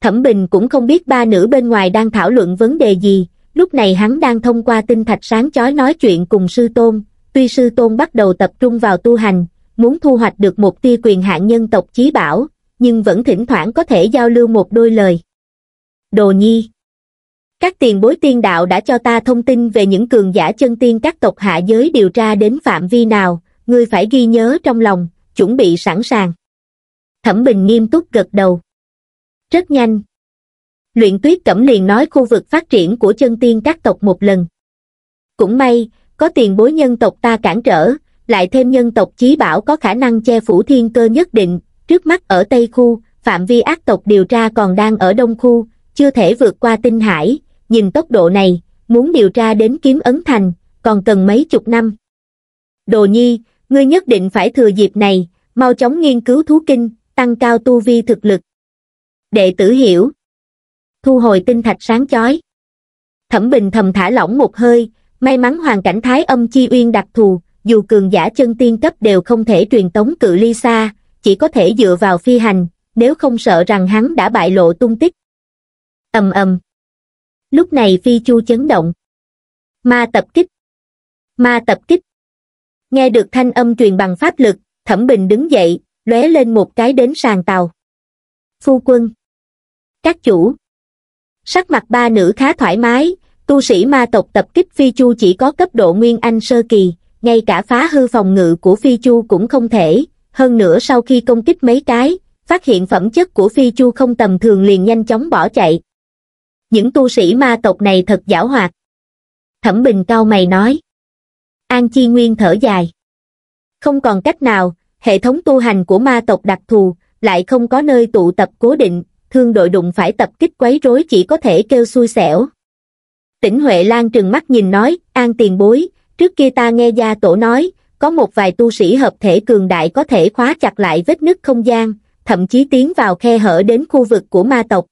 Thẩm Bình cũng không biết ba nữ bên ngoài đang thảo luận vấn đề gì, lúc này hắn đang thông qua tinh thạch sáng chói nói chuyện cùng sư tôn, tuy sư tôn bắt đầu tập trung vào tu hành, muốn thu hoạch được một tia quyền hạn nhân tộc chí bảo, nhưng vẫn thỉnh thoảng có thể giao lưu một đôi lời đồ nhi. Các tiền bối tiên đạo đã cho ta thông tin về những cường giả chân tiên các tộc hạ giới điều tra đến phạm vi nào, ngươi phải ghi nhớ trong lòng, chuẩn bị sẵn sàng. Thẩm Bình nghiêm túc gật đầu. Rất nhanh. Luyện tuyết cẩm liền nói khu vực phát triển của chân tiên các tộc một lần. Cũng may, có tiền bối nhân tộc ta cản trở, lại thêm nhân tộc chí bảo có khả năng che phủ thiên cơ nhất định, trước mắt ở Tây Khu, phạm vi ác tộc điều tra còn đang ở Đông Khu, chưa thể vượt qua tinh hải nhìn tốc độ này muốn điều tra đến kiếm ấn thành còn cần mấy chục năm đồ nhi ngươi nhất định phải thừa dịp này mau chóng nghiên cứu thú kinh tăng cao tu vi thực lực đệ tử hiểu thu hồi tinh thạch sáng chói thẩm bình thầm thả lỏng một hơi may mắn hoàn cảnh thái âm chi uyên đặc thù dù cường giả chân tiên cấp đều không thể truyền tống cự ly xa chỉ có thể dựa vào phi hành nếu không sợ rằng hắn đã bại lộ tung tích ầm ầm lúc này phi chu chấn động ma tập kích ma tập kích nghe được thanh âm truyền bằng pháp lực thẩm bình đứng dậy lóe lên một cái đến sàn tàu phu quân các chủ sắc mặt ba nữ khá thoải mái tu sĩ ma tộc tập kích phi chu chỉ có cấp độ nguyên anh sơ kỳ ngay cả phá hư phòng ngự của phi chu cũng không thể hơn nữa sau khi công kích mấy cái phát hiện phẩm chất của phi chu không tầm thường liền nhanh chóng bỏ chạy những tu sĩ ma tộc này thật giảo hoạt thẩm bình cao mày nói an chi nguyên thở dài không còn cách nào hệ thống tu hành của ma tộc đặc thù lại không có nơi tụ tập cố định thương đội đụng phải tập kích quấy rối chỉ có thể kêu xui xẻo tỉnh huệ lan trừng mắt nhìn nói an tiền bối trước kia ta nghe gia tổ nói có một vài tu sĩ hợp thể cường đại có thể khóa chặt lại vết nứt không gian thậm chí tiến vào khe hở đến khu vực của ma tộc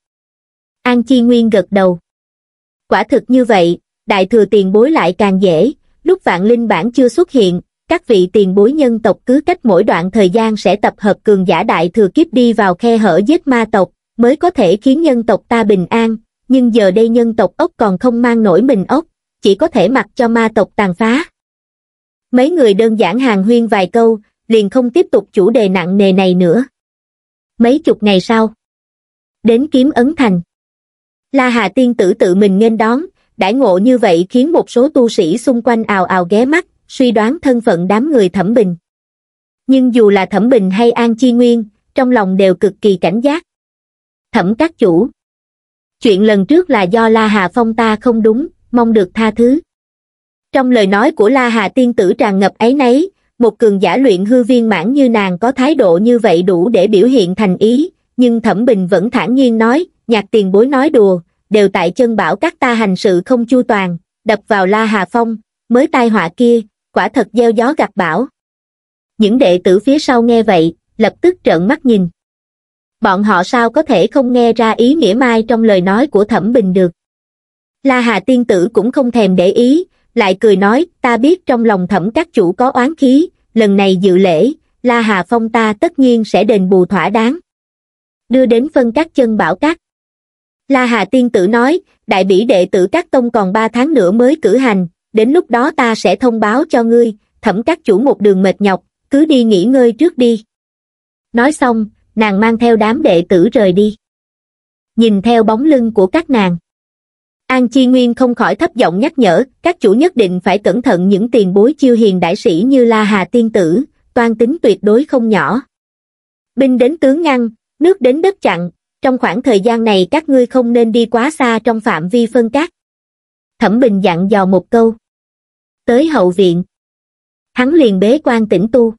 An Chi Nguyên gật đầu. Quả thực như vậy, đại thừa tiền bối lại càng dễ, lúc vạn linh bản chưa xuất hiện, các vị tiền bối nhân tộc cứ cách mỗi đoạn thời gian sẽ tập hợp cường giả đại thừa kiếp đi vào khe hở giết ma tộc, mới có thể khiến nhân tộc ta bình an, nhưng giờ đây nhân tộc ốc còn không mang nổi mình ốc, chỉ có thể mặc cho ma tộc tàn phá. Mấy người đơn giản hàng huyên vài câu, liền không tiếp tục chủ đề nặng nề này nữa. Mấy chục ngày sau, đến kiếm ấn thành la hà tiên tử tự mình nên đón đãi ngộ như vậy khiến một số tu sĩ xung quanh ào ào ghé mắt suy đoán thân phận đám người thẩm bình nhưng dù là thẩm bình hay an chi nguyên trong lòng đều cực kỳ cảnh giác thẩm các chủ chuyện lần trước là do la hà phong ta không đúng mong được tha thứ trong lời nói của la hà tiên tử tràn ngập ấy nấy một cường giả luyện hư viên mãn như nàng có thái độ như vậy đủ để biểu hiện thành ý nhưng thẩm bình vẫn thản nhiên nói nhạc tiền bối nói đùa, đều tại chân bảo các ta hành sự không chu toàn, đập vào La Hà Phong, mới tai họa kia, quả thật gieo gió gặt bão. Những đệ tử phía sau nghe vậy, lập tức trợn mắt nhìn. Bọn họ sao có thể không nghe ra ý nghĩa mai trong lời nói của Thẩm Bình được. La Hà tiên tử cũng không thèm để ý, lại cười nói, ta biết trong lòng thẩm các chủ có oán khí, lần này dự lễ, La Hà Phong ta tất nhiên sẽ đền bù thỏa đáng. Đưa đến phân các chân bảo các la hà tiên tử nói đại bỉ đệ tử các tông còn ba tháng nữa mới cử hành đến lúc đó ta sẽ thông báo cho ngươi thẩm các chủ một đường mệt nhọc cứ đi nghỉ ngơi trước đi nói xong nàng mang theo đám đệ tử rời đi nhìn theo bóng lưng của các nàng An Chi Nguyên không khỏi thấp giọng nhắc nhở, các chủ nhất định phải cẩn thận những tiền bối chiêu hiền đại sĩ như La Hà Tiên Tử, toan tính tuyệt đối không nhỏ. Binh đến tướng ngăn, nước đến đất chặn, trong khoảng thời gian này các ngươi không nên đi quá xa trong phạm vi phân cát. Thẩm Bình dặn dò một câu. Tới hậu viện. Hắn liền bế quan tĩnh tu.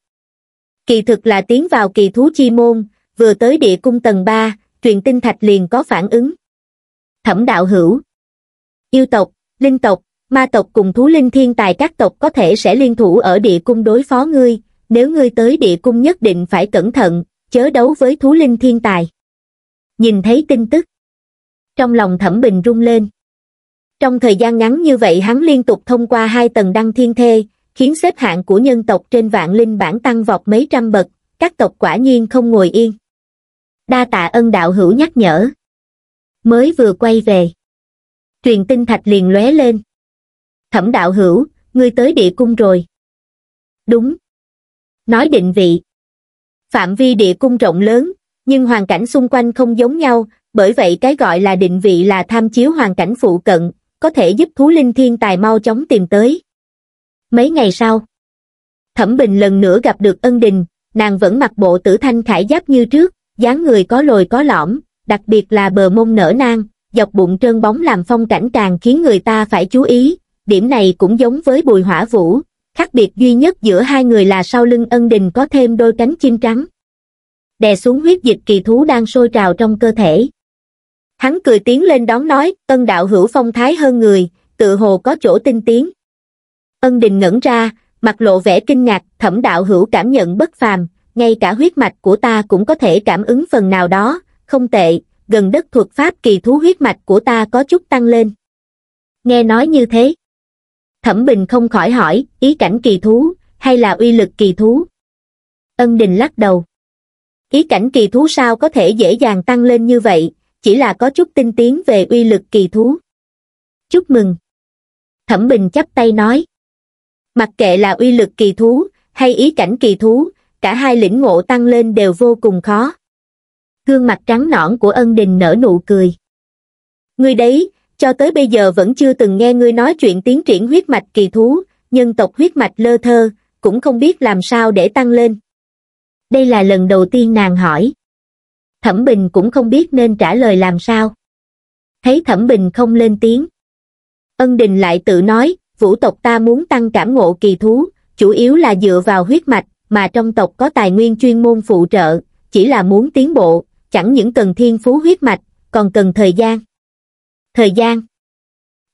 Kỳ thực là tiến vào kỳ thú chi môn, vừa tới địa cung tầng 3, truyền tinh thạch liền có phản ứng. Thẩm đạo hữu. Yêu tộc, linh tộc, ma tộc cùng thú linh thiên tài các tộc có thể sẽ liên thủ ở địa cung đối phó ngươi, nếu ngươi tới địa cung nhất định phải cẩn thận, chớ đấu với thú linh thiên tài nhìn thấy tin tức. Trong lòng thẩm bình rung lên. Trong thời gian ngắn như vậy hắn liên tục thông qua hai tầng đăng thiên thê, khiến xếp hạng của nhân tộc trên vạn linh bản tăng vọt mấy trăm bậc, các tộc quả nhiên không ngồi yên. Đa tạ ân đạo hữu nhắc nhở. Mới vừa quay về. Truyền tin thạch liền lóe lên. Thẩm đạo hữu, ngươi tới địa cung rồi. Đúng. Nói định vị. Phạm vi địa cung rộng lớn, nhưng hoàn cảnh xung quanh không giống nhau, bởi vậy cái gọi là định vị là tham chiếu hoàn cảnh phụ cận, có thể giúp thú linh thiên tài mau chóng tìm tới. Mấy ngày sau, Thẩm Bình lần nữa gặp được ân đình, nàng vẫn mặc bộ tử thanh khải giáp như trước, dáng người có lồi có lõm, đặc biệt là bờ mông nở nang, dọc bụng trơn bóng làm phong cảnh càng khiến người ta phải chú ý, điểm này cũng giống với bùi hỏa vũ, khác biệt duy nhất giữa hai người là sau lưng ân đình có thêm đôi cánh chim trắng đè xuống huyết dịch kỳ thú đang sôi trào trong cơ thể. Hắn cười tiến lên đón nói, ân đạo hữu phong thái hơn người, tự hồ có chỗ tinh tiến. Ân đình ngẩn ra, mặt lộ vẻ kinh ngạc, thẩm đạo hữu cảm nhận bất phàm, ngay cả huyết mạch của ta cũng có thể cảm ứng phần nào đó, không tệ, gần đất thuật pháp kỳ thú huyết mạch của ta có chút tăng lên. Nghe nói như thế. Thẩm Bình không khỏi hỏi, ý cảnh kỳ thú, hay là uy lực kỳ thú? Ân Đình lắc đầu ý cảnh kỳ thú sao có thể dễ dàng tăng lên như vậy, chỉ là có chút tinh tiến về uy lực kỳ thú. Chúc mừng! Thẩm Bình chắp tay nói. Mặc kệ là uy lực kỳ thú, hay ý cảnh kỳ thú, cả hai lĩnh ngộ tăng lên đều vô cùng khó. Gương mặt trắng nõn của ân đình nở nụ cười. Ngươi đấy, cho tới bây giờ vẫn chưa từng nghe ngươi nói chuyện tiến triển huyết mạch kỳ thú, nhân tộc huyết mạch lơ thơ, cũng không biết làm sao để tăng lên đây là lần đầu tiên nàng hỏi. Thẩm Bình cũng không biết nên trả lời làm sao. Thấy Thẩm Bình không lên tiếng. Ân Đình lại tự nói, vũ tộc ta muốn tăng cảm ngộ kỳ thú, chủ yếu là dựa vào huyết mạch, mà trong tộc có tài nguyên chuyên môn phụ trợ, chỉ là muốn tiến bộ, chẳng những cần thiên phú huyết mạch, còn cần thời gian. Thời gian.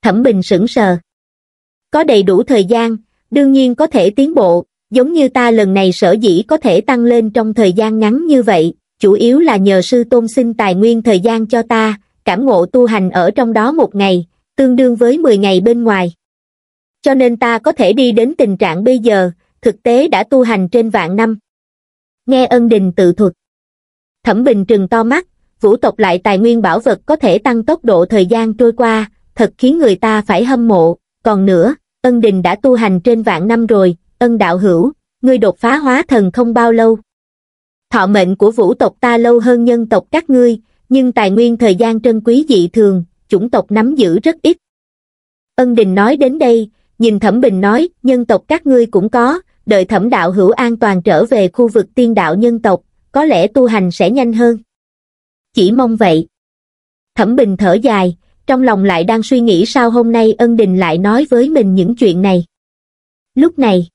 Thẩm Bình sững sờ. Có đầy đủ thời gian, đương nhiên có thể tiến bộ, giống như ta lần này sở dĩ có thể tăng lên trong thời gian ngắn như vậy, chủ yếu là nhờ sư tôn xin tài nguyên thời gian cho ta, cảm ngộ tu hành ở trong đó một ngày, tương đương với 10 ngày bên ngoài. Cho nên ta có thể đi đến tình trạng bây giờ, thực tế đã tu hành trên vạn năm. Nghe ân đình tự thuật. Thẩm bình trừng to mắt, vũ tộc lại tài nguyên bảo vật có thể tăng tốc độ thời gian trôi qua, thật khiến người ta phải hâm mộ. Còn nữa, ân đình đã tu hành trên vạn năm rồi, ân đạo hữu, ngươi đột phá hóa thần không bao lâu. Thọ mệnh của vũ tộc ta lâu hơn nhân tộc các ngươi, nhưng tài nguyên thời gian trân quý dị thường, chủng tộc nắm giữ rất ít. Ân Đình nói đến đây, nhìn Thẩm Bình nói, nhân tộc các ngươi cũng có, đợi Thẩm đạo hữu an toàn trở về khu vực tiên đạo nhân tộc, có lẽ tu hành sẽ nhanh hơn. Chỉ mong vậy. Thẩm Bình thở dài, trong lòng lại đang suy nghĩ sao hôm nay Ân Đình lại nói với mình những chuyện này. Lúc này,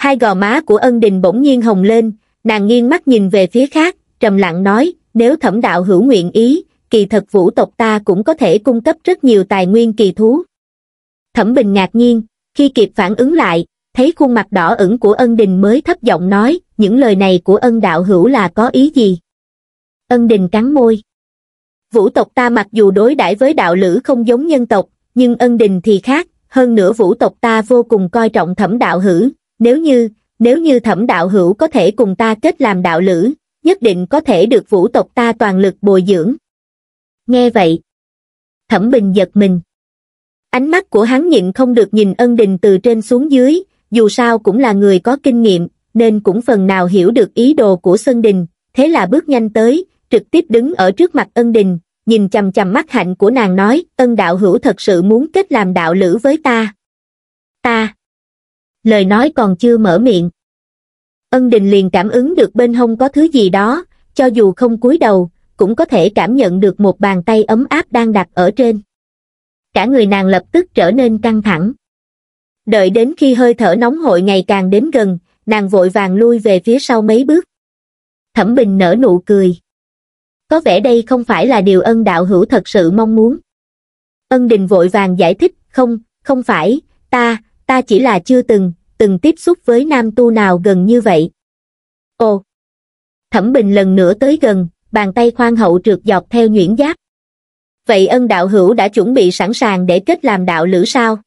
hai gò má của ân đình bỗng nhiên hồng lên nàng nghiêng mắt nhìn về phía khác trầm lặng nói nếu thẩm đạo hữu nguyện ý kỳ thật vũ tộc ta cũng có thể cung cấp rất nhiều tài nguyên kỳ thú thẩm bình ngạc nhiên khi kịp phản ứng lại thấy khuôn mặt đỏ ửng của ân đình mới thấp giọng nói những lời này của ân đạo hữu là có ý gì ân đình cắn môi vũ tộc ta mặc dù đối đãi với đạo lữ không giống nhân tộc nhưng ân đình thì khác hơn nữa vũ tộc ta vô cùng coi trọng thẩm đạo hữu nếu như, nếu như thẩm đạo hữu có thể cùng ta kết làm đạo lữ, nhất định có thể được vũ tộc ta toàn lực bồi dưỡng. Nghe vậy, thẩm bình giật mình. Ánh mắt của hắn nhịn không được nhìn ân đình từ trên xuống dưới, dù sao cũng là người có kinh nghiệm, nên cũng phần nào hiểu được ý đồ của Sơn Đình, thế là bước nhanh tới, trực tiếp đứng ở trước mặt ân đình, nhìn chầm chầm mắt hạnh của nàng nói, ân đạo hữu thật sự muốn kết làm đạo lữ với ta. Ta lời nói còn chưa mở miệng. Ân Đình liền cảm ứng được bên hông có thứ gì đó, cho dù không cúi đầu, cũng có thể cảm nhận được một bàn tay ấm áp đang đặt ở trên. Cả người nàng lập tức trở nên căng thẳng. Đợi đến khi hơi thở nóng hội ngày càng đến gần, nàng vội vàng lui về phía sau mấy bước. Thẩm Bình nở nụ cười. Có vẻ đây không phải là điều ân đạo hữu thật sự mong muốn. Ân Đình vội vàng giải thích, không, không phải, ta, ta chỉ là chưa từng từng tiếp xúc với nam tu nào gần như vậy ồ thẩm bình lần nữa tới gần bàn tay khoan hậu trượt dọc theo nhuyễn giáp vậy ân đạo hữu đã chuẩn bị sẵn sàng để kết làm đạo lữ sao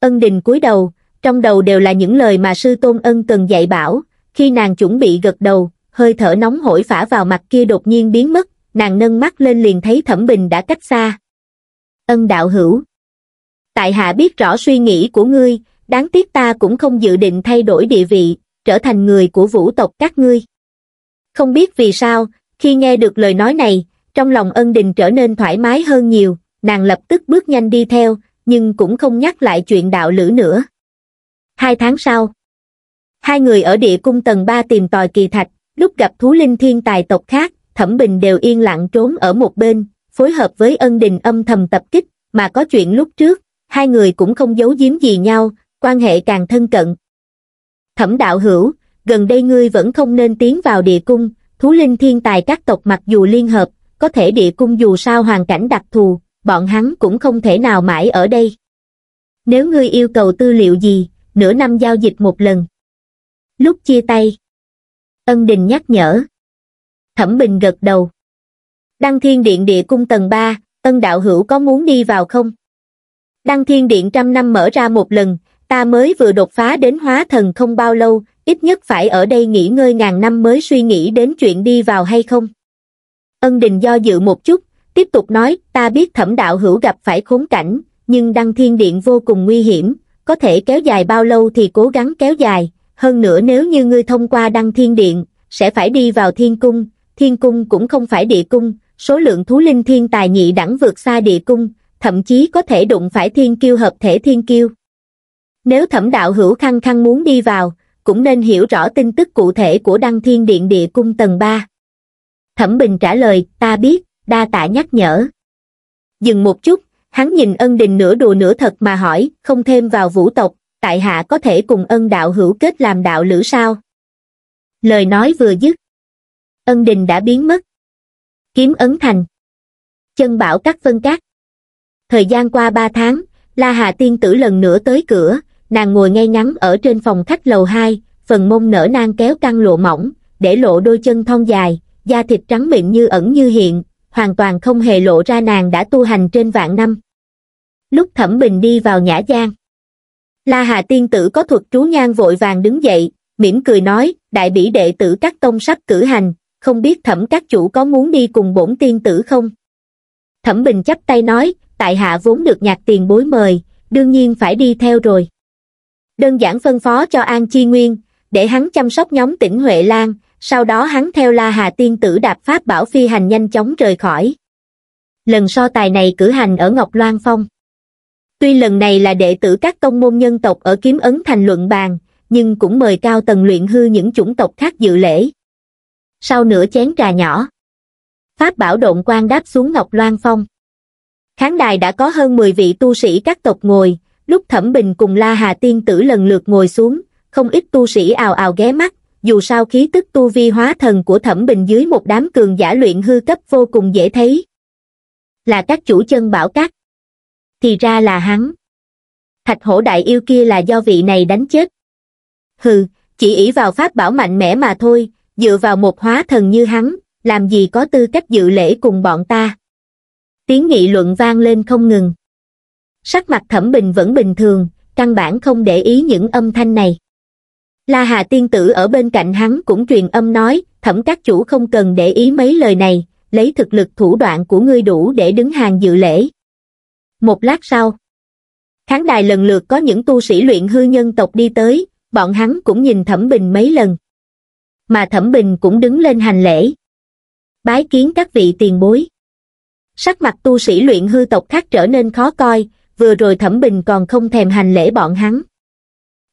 ân đình cúi đầu trong đầu đều là những lời mà sư tôn ân cần dạy bảo khi nàng chuẩn bị gật đầu hơi thở nóng hổi phả vào mặt kia đột nhiên biến mất nàng nâng mắt lên liền thấy thẩm bình đã cách xa ân đạo hữu tại hạ biết rõ suy nghĩ của ngươi, đáng tiếc ta cũng không dự định thay đổi địa vị, trở thành người của vũ tộc các ngươi. Không biết vì sao, khi nghe được lời nói này, trong lòng ân đình trở nên thoải mái hơn nhiều, nàng lập tức bước nhanh đi theo, nhưng cũng không nhắc lại chuyện đạo lữ nữa. Hai tháng sau, hai người ở địa cung tầng 3 tìm tòi kỳ thạch, lúc gặp thú linh thiên tài tộc khác, Thẩm Bình đều yên lặng trốn ở một bên, phối hợp với ân đình âm thầm tập kích, mà có chuyện lúc trước, hai người cũng không giấu giếm gì nhau, quan hệ càng thân cận. Thẩm đạo hữu, gần đây ngươi vẫn không nên tiến vào địa cung, thú linh thiên tài các tộc mặc dù liên hợp, có thể địa cung dù sao hoàn cảnh đặc thù, bọn hắn cũng không thể nào mãi ở đây. Nếu ngươi yêu cầu tư liệu gì, nửa năm giao dịch một lần. Lúc chia tay, Ân Đình nhắc nhở. Thẩm Bình gật đầu. Đăng Thiên Điện địa cung tầng 3, Ân Đạo Hữu có muốn đi vào không? Đăng thiên điện trăm năm mở ra một lần, ta mới vừa đột phá đến hóa thần không bao lâu, ít nhất phải ở đây nghỉ ngơi ngàn năm mới suy nghĩ đến chuyện đi vào hay không. Ân đình do dự một chút, tiếp tục nói, ta biết thẩm đạo hữu gặp phải khốn cảnh, nhưng đăng thiên điện vô cùng nguy hiểm, có thể kéo dài bao lâu thì cố gắng kéo dài, hơn nữa nếu như ngươi thông qua đăng thiên điện, sẽ phải đi vào thiên cung, thiên cung cũng không phải địa cung, số lượng thú linh thiên tài nhị đẳng vượt xa địa cung, thậm chí có thể đụng phải thiên kiêu hợp thể thiên kiêu. Nếu thẩm đạo hữu khăng khăng muốn đi vào, cũng nên hiểu rõ tin tức cụ thể của đăng thiên điện địa cung tầng 3. Thẩm Bình trả lời, ta biết, đa tạ nhắc nhở. Dừng một chút, hắn nhìn ân đình nửa đùa nửa thật mà hỏi, không thêm vào vũ tộc, tại hạ có thể cùng ân đạo hữu kết làm đạo lữ sao? Lời nói vừa dứt. Ân đình đã biến mất. Kiếm ấn thành. Chân bảo các phân cát thời gian qua ba tháng la hà tiên tử lần nữa tới cửa nàng ngồi ngay ngắn ở trên phòng khách lầu hai phần mông nở nang kéo căng lộ mỏng để lộ đôi chân thon dài da thịt trắng mịn như ẩn như hiện hoàn toàn không hề lộ ra nàng đã tu hành trên vạn năm lúc thẩm bình đi vào nhã giang la hà tiên tử có thuật trú nhang vội vàng đứng dậy mỉm cười nói đại bỉ đệ tử các tông sắp cử hành không biết thẩm các chủ có muốn đi cùng bổn tiên tử không thẩm bình chắp tay nói tại hạ vốn được nhạc tiền bối mời, đương nhiên phải đi theo rồi. Đơn giản phân phó cho An Chi Nguyên, để hắn chăm sóc nhóm tỉnh Huệ Lan, sau đó hắn theo La Hà Tiên Tử đạp pháp bảo phi hành nhanh chóng rời khỏi. Lần so tài này cử hành ở Ngọc Loan Phong. Tuy lần này là đệ tử các tông môn nhân tộc ở Kiếm Ấn Thành luận bàn, nhưng cũng mời cao tầng luyện hư những chủng tộc khác dự lễ. Sau nửa chén trà nhỏ, Pháp bảo độn quang đáp xuống Ngọc Loan Phong. Khán đài đã có hơn 10 vị tu sĩ các tộc ngồi, lúc Thẩm Bình cùng La Hà Tiên Tử lần lượt ngồi xuống, không ít tu sĩ ào ào ghé mắt, dù sao khí tức tu vi hóa thần của Thẩm Bình dưới một đám cường giả luyện hư cấp vô cùng dễ thấy. Là các chủ chân bảo cát, Thì ra là hắn. Thạch hổ đại yêu kia là do vị này đánh chết. Hừ, chỉ ỷ vào pháp bảo mạnh mẽ mà thôi, dựa vào một hóa thần như hắn, làm gì có tư cách dự lễ cùng bọn ta tiếng nghị luận vang lên không ngừng. Sắc mặt thẩm bình vẫn bình thường, căn bản không để ý những âm thanh này. La Hà tiên tử ở bên cạnh hắn cũng truyền âm nói, thẩm các chủ không cần để ý mấy lời này, lấy thực lực thủ đoạn của ngươi đủ để đứng hàng dự lễ. Một lát sau, khán đài lần lượt có những tu sĩ luyện hư nhân tộc đi tới, bọn hắn cũng nhìn Thẩm Bình mấy lần. Mà Thẩm Bình cũng đứng lên hành lễ. Bái kiến các vị tiền bối sắc mặt tu sĩ luyện hư tộc khác trở nên khó coi, vừa rồi thẩm bình còn không thèm hành lễ bọn hắn.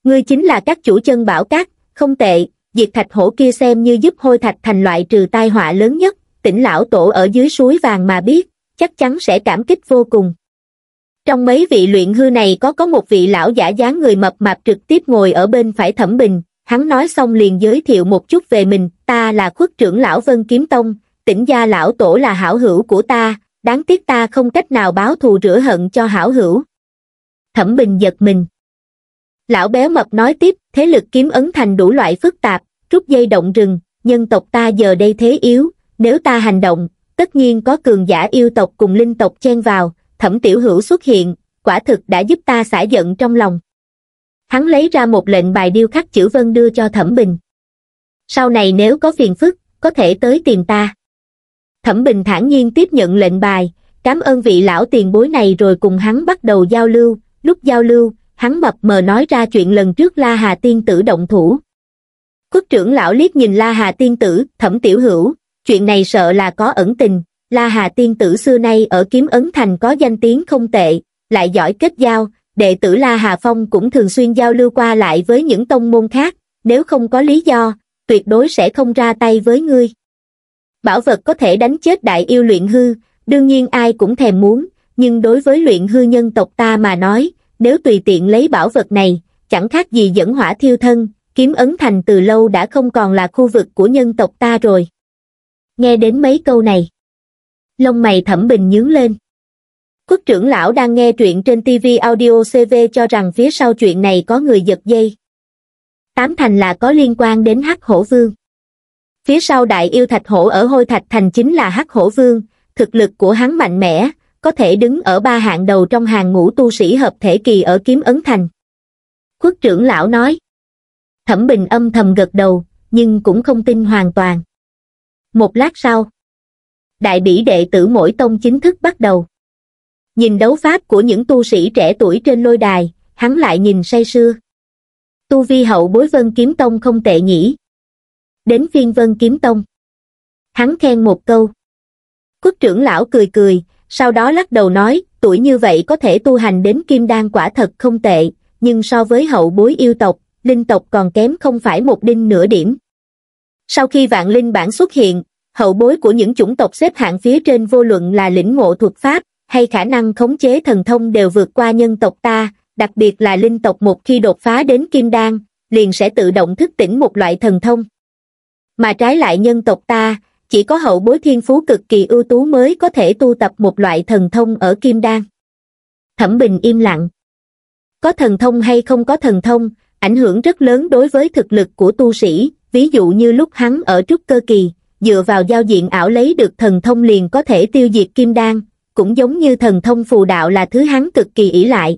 Ngươi chính là các chủ chân bảo cát, không tệ, diệt thạch hổ kia xem như giúp hôi thạch thành loại trừ tai họa lớn nhất, tỉnh lão tổ ở dưới suối vàng mà biết, chắc chắn sẽ cảm kích vô cùng. Trong mấy vị luyện hư này có có một vị lão giả dáng người mập mạp trực tiếp ngồi ở bên phải thẩm bình, hắn nói xong liền giới thiệu một chút về mình, ta là khuất trưởng lão Vân Kiếm Tông, tỉnh gia lão tổ là hảo hữu của ta, đáng tiếc ta không cách nào báo thù rửa hận cho hảo hữu thẩm bình giật mình lão béo mập nói tiếp thế lực kiếm ấn thành đủ loại phức tạp rút dây động rừng nhân tộc ta giờ đây thế yếu nếu ta hành động tất nhiên có cường giả yêu tộc cùng linh tộc chen vào thẩm tiểu hữu xuất hiện quả thực đã giúp ta xả giận trong lòng hắn lấy ra một lệnh bài điêu khắc chữ vân đưa cho thẩm bình sau này nếu có phiền phức có thể tới tìm ta Thẩm Bình thản nhiên tiếp nhận lệnh bài, cảm ơn vị lão tiền bối này rồi cùng hắn bắt đầu giao lưu, lúc giao lưu, hắn mập mờ nói ra chuyện lần trước La Hà Tiên Tử động thủ. quốc trưởng lão liếc nhìn La Hà Tiên Tử, thẩm tiểu hữu, chuyện này sợ là có ẩn tình, La Hà Tiên Tử xưa nay ở Kiếm Ấn Thành có danh tiếng không tệ, lại giỏi kết giao, đệ tử La Hà Phong cũng thường xuyên giao lưu qua lại với những tông môn khác, nếu không có lý do, tuyệt đối sẽ không ra tay với ngươi bảo vật có thể đánh chết đại yêu luyện hư, đương nhiên ai cũng thèm muốn, nhưng đối với luyện hư nhân tộc ta mà nói, nếu tùy tiện lấy bảo vật này, chẳng khác gì dẫn hỏa thiêu thân, kiếm ấn thành từ lâu đã không còn là khu vực của nhân tộc ta rồi. Nghe đến mấy câu này, lông mày thẩm bình nhướng lên. Quốc trưởng lão đang nghe truyện trên TV audio CV cho rằng phía sau chuyện này có người giật dây. Tám thành là có liên quan đến hắc hổ vương phía sau đại yêu thạch hổ ở hôi thạch thành chính là hắc hổ vương thực lực của hắn mạnh mẽ có thể đứng ở ba hạng đầu trong hàng ngũ tu sĩ hợp thể kỳ ở kiếm ấn thành quốc trưởng lão nói thẩm bình âm thầm gật đầu nhưng cũng không tin hoàn toàn một lát sau đại bỉ đệ tử mỗi tông chính thức bắt đầu nhìn đấu pháp của những tu sĩ trẻ tuổi trên lôi đài hắn lại nhìn say sưa tu vi hậu bối vân kiếm tông không tệ nhỉ đến phiên vân kiếm tông. Hắn khen một câu. Quốc trưởng lão cười cười, sau đó lắc đầu nói, tuổi như vậy có thể tu hành đến kim đan quả thật không tệ, nhưng so với hậu bối yêu tộc, linh tộc còn kém không phải một đinh nửa điểm. Sau khi vạn linh bản xuất hiện, hậu bối của những chủng tộc xếp hạng phía trên vô luận là lĩnh ngộ thuật pháp, hay khả năng khống chế thần thông đều vượt qua nhân tộc ta, đặc biệt là linh tộc một khi đột phá đến kim đan, liền sẽ tự động thức tỉnh một loại thần thông mà trái lại nhân tộc ta chỉ có hậu bối thiên phú cực kỳ ưu tú mới có thể tu tập một loại thần thông ở kim đan thẩm bình im lặng có thần thông hay không có thần thông ảnh hưởng rất lớn đối với thực lực của tu sĩ ví dụ như lúc hắn ở trúc cơ kỳ dựa vào giao diện ảo lấy được thần thông liền có thể tiêu diệt kim đan cũng giống như thần thông phù đạo là thứ hắn cực kỳ ỷ lại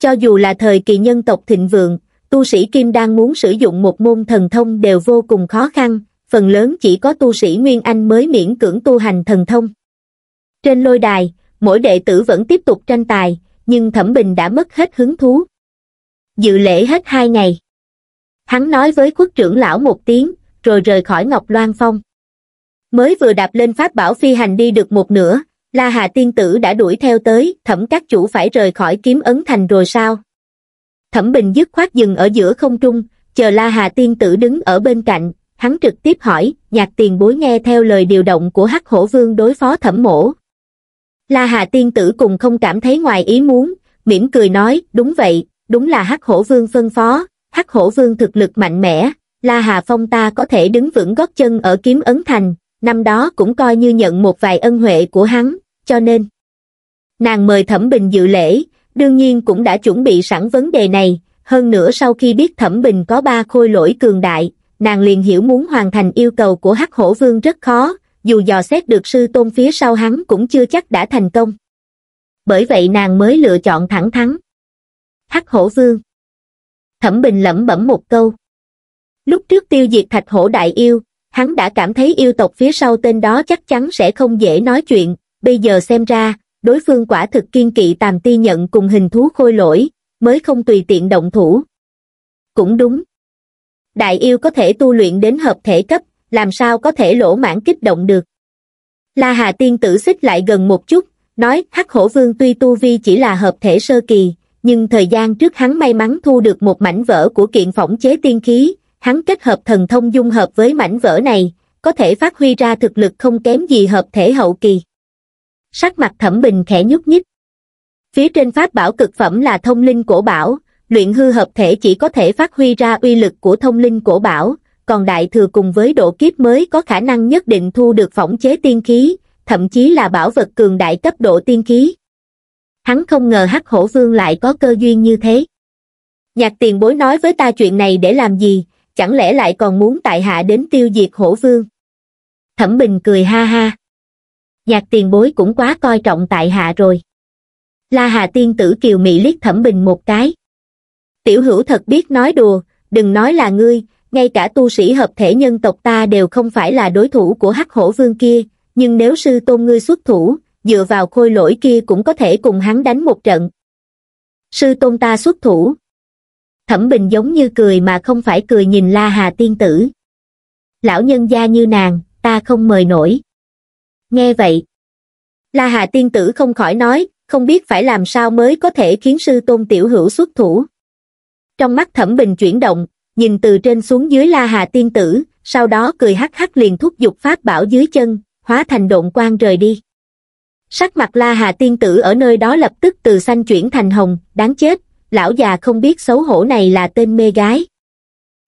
cho dù là thời kỳ nhân tộc thịnh vượng tu sĩ Kim đang muốn sử dụng một môn thần thông đều vô cùng khó khăn, phần lớn chỉ có tu sĩ Nguyên Anh mới miễn cưỡng tu hành thần thông. Trên lôi đài, mỗi đệ tử vẫn tiếp tục tranh tài, nhưng Thẩm Bình đã mất hết hứng thú. Dự lễ hết hai ngày. Hắn nói với quốc trưởng lão một tiếng, rồi rời khỏi Ngọc Loan Phong. Mới vừa đạp lên pháp bảo phi hành đi được một nửa, La Hà Tiên Tử đã đuổi theo tới, thẩm các chủ phải rời khỏi kiếm ấn thành rồi sao? Thẩm Bình dứt khoát dừng ở giữa không trung, chờ La Hà tiên tử đứng ở bên cạnh, hắn trực tiếp hỏi, nhạc tiền bối nghe theo lời điều động của Hắc Hổ Vương đối phó thẩm mổ. La Hà tiên tử cùng không cảm thấy ngoài ý muốn, mỉm cười nói, đúng vậy, đúng là Hắc Hổ Vương phân phó, Hắc Hổ Vương thực lực mạnh mẽ, La Hà Phong ta có thể đứng vững gót chân ở kiếm ấn thành, năm đó cũng coi như nhận một vài ân huệ của hắn, cho nên. Nàng mời Thẩm Bình dự lễ, đương nhiên cũng đã chuẩn bị sẵn vấn đề này hơn nữa sau khi biết thẩm bình có ba khôi lỗi cường đại nàng liền hiểu muốn hoàn thành yêu cầu của hắc hổ vương rất khó dù dò xét được sư tôn phía sau hắn cũng chưa chắc đã thành công bởi vậy nàng mới lựa chọn thẳng thắn hắc hổ vương thẩm bình lẩm bẩm một câu lúc trước tiêu diệt thạch hổ đại yêu hắn đã cảm thấy yêu tộc phía sau tên đó chắc chắn sẽ không dễ nói chuyện bây giờ xem ra đối phương quả thực kiên kỵ tàm ti nhận cùng hình thú khôi lỗi, mới không tùy tiện động thủ. Cũng đúng. Đại yêu có thể tu luyện đến hợp thể cấp, làm sao có thể lỗ mãn kích động được. La Hà Tiên tử xích lại gần một chút, nói Hắc Hổ Vương tuy tu vi chỉ là hợp thể sơ kỳ, nhưng thời gian trước hắn may mắn thu được một mảnh vỡ của kiện phỏng chế tiên khí, hắn kết hợp thần thông dung hợp với mảnh vỡ này, có thể phát huy ra thực lực không kém gì hợp thể hậu kỳ sắc mặt thẩm bình khẽ nhúc nhích phía trên pháp bảo cực phẩm là thông linh cổ bảo luyện hư hợp thể chỉ có thể phát huy ra uy lực của thông linh cổ bảo còn đại thừa cùng với độ kiếp mới có khả năng nhất định thu được phỏng chế tiên khí thậm chí là bảo vật cường đại cấp độ tiên khí hắn không ngờ hắc hổ vương lại có cơ duyên như thế nhạc tiền bối nói với ta chuyện này để làm gì chẳng lẽ lại còn muốn tại hạ đến tiêu diệt hổ vương thẩm bình cười ha ha nhạc tiền bối cũng quá coi trọng tại hạ rồi la hà tiên tử kiều mị liếc thẩm bình một cái tiểu hữu thật biết nói đùa đừng nói là ngươi ngay cả tu sĩ hợp thể nhân tộc ta đều không phải là đối thủ của hắc hổ vương kia nhưng nếu sư tôn ngươi xuất thủ dựa vào khôi lỗi kia cũng có thể cùng hắn đánh một trận sư tôn ta xuất thủ thẩm bình giống như cười mà không phải cười nhìn la hà tiên tử lão nhân gia như nàng ta không mời nổi Nghe vậy, La Hà tiên tử không khỏi nói, không biết phải làm sao mới có thể khiến sư tôn tiểu hữu xuất thủ. Trong mắt thẩm bình chuyển động, nhìn từ trên xuống dưới La Hà tiên tử, sau đó cười hắc hắc liền thúc giục phát bảo dưới chân, hóa thành độn quang rời đi. Sắc mặt La Hà tiên tử ở nơi đó lập tức từ xanh chuyển thành hồng, đáng chết, lão già không biết xấu hổ này là tên mê gái.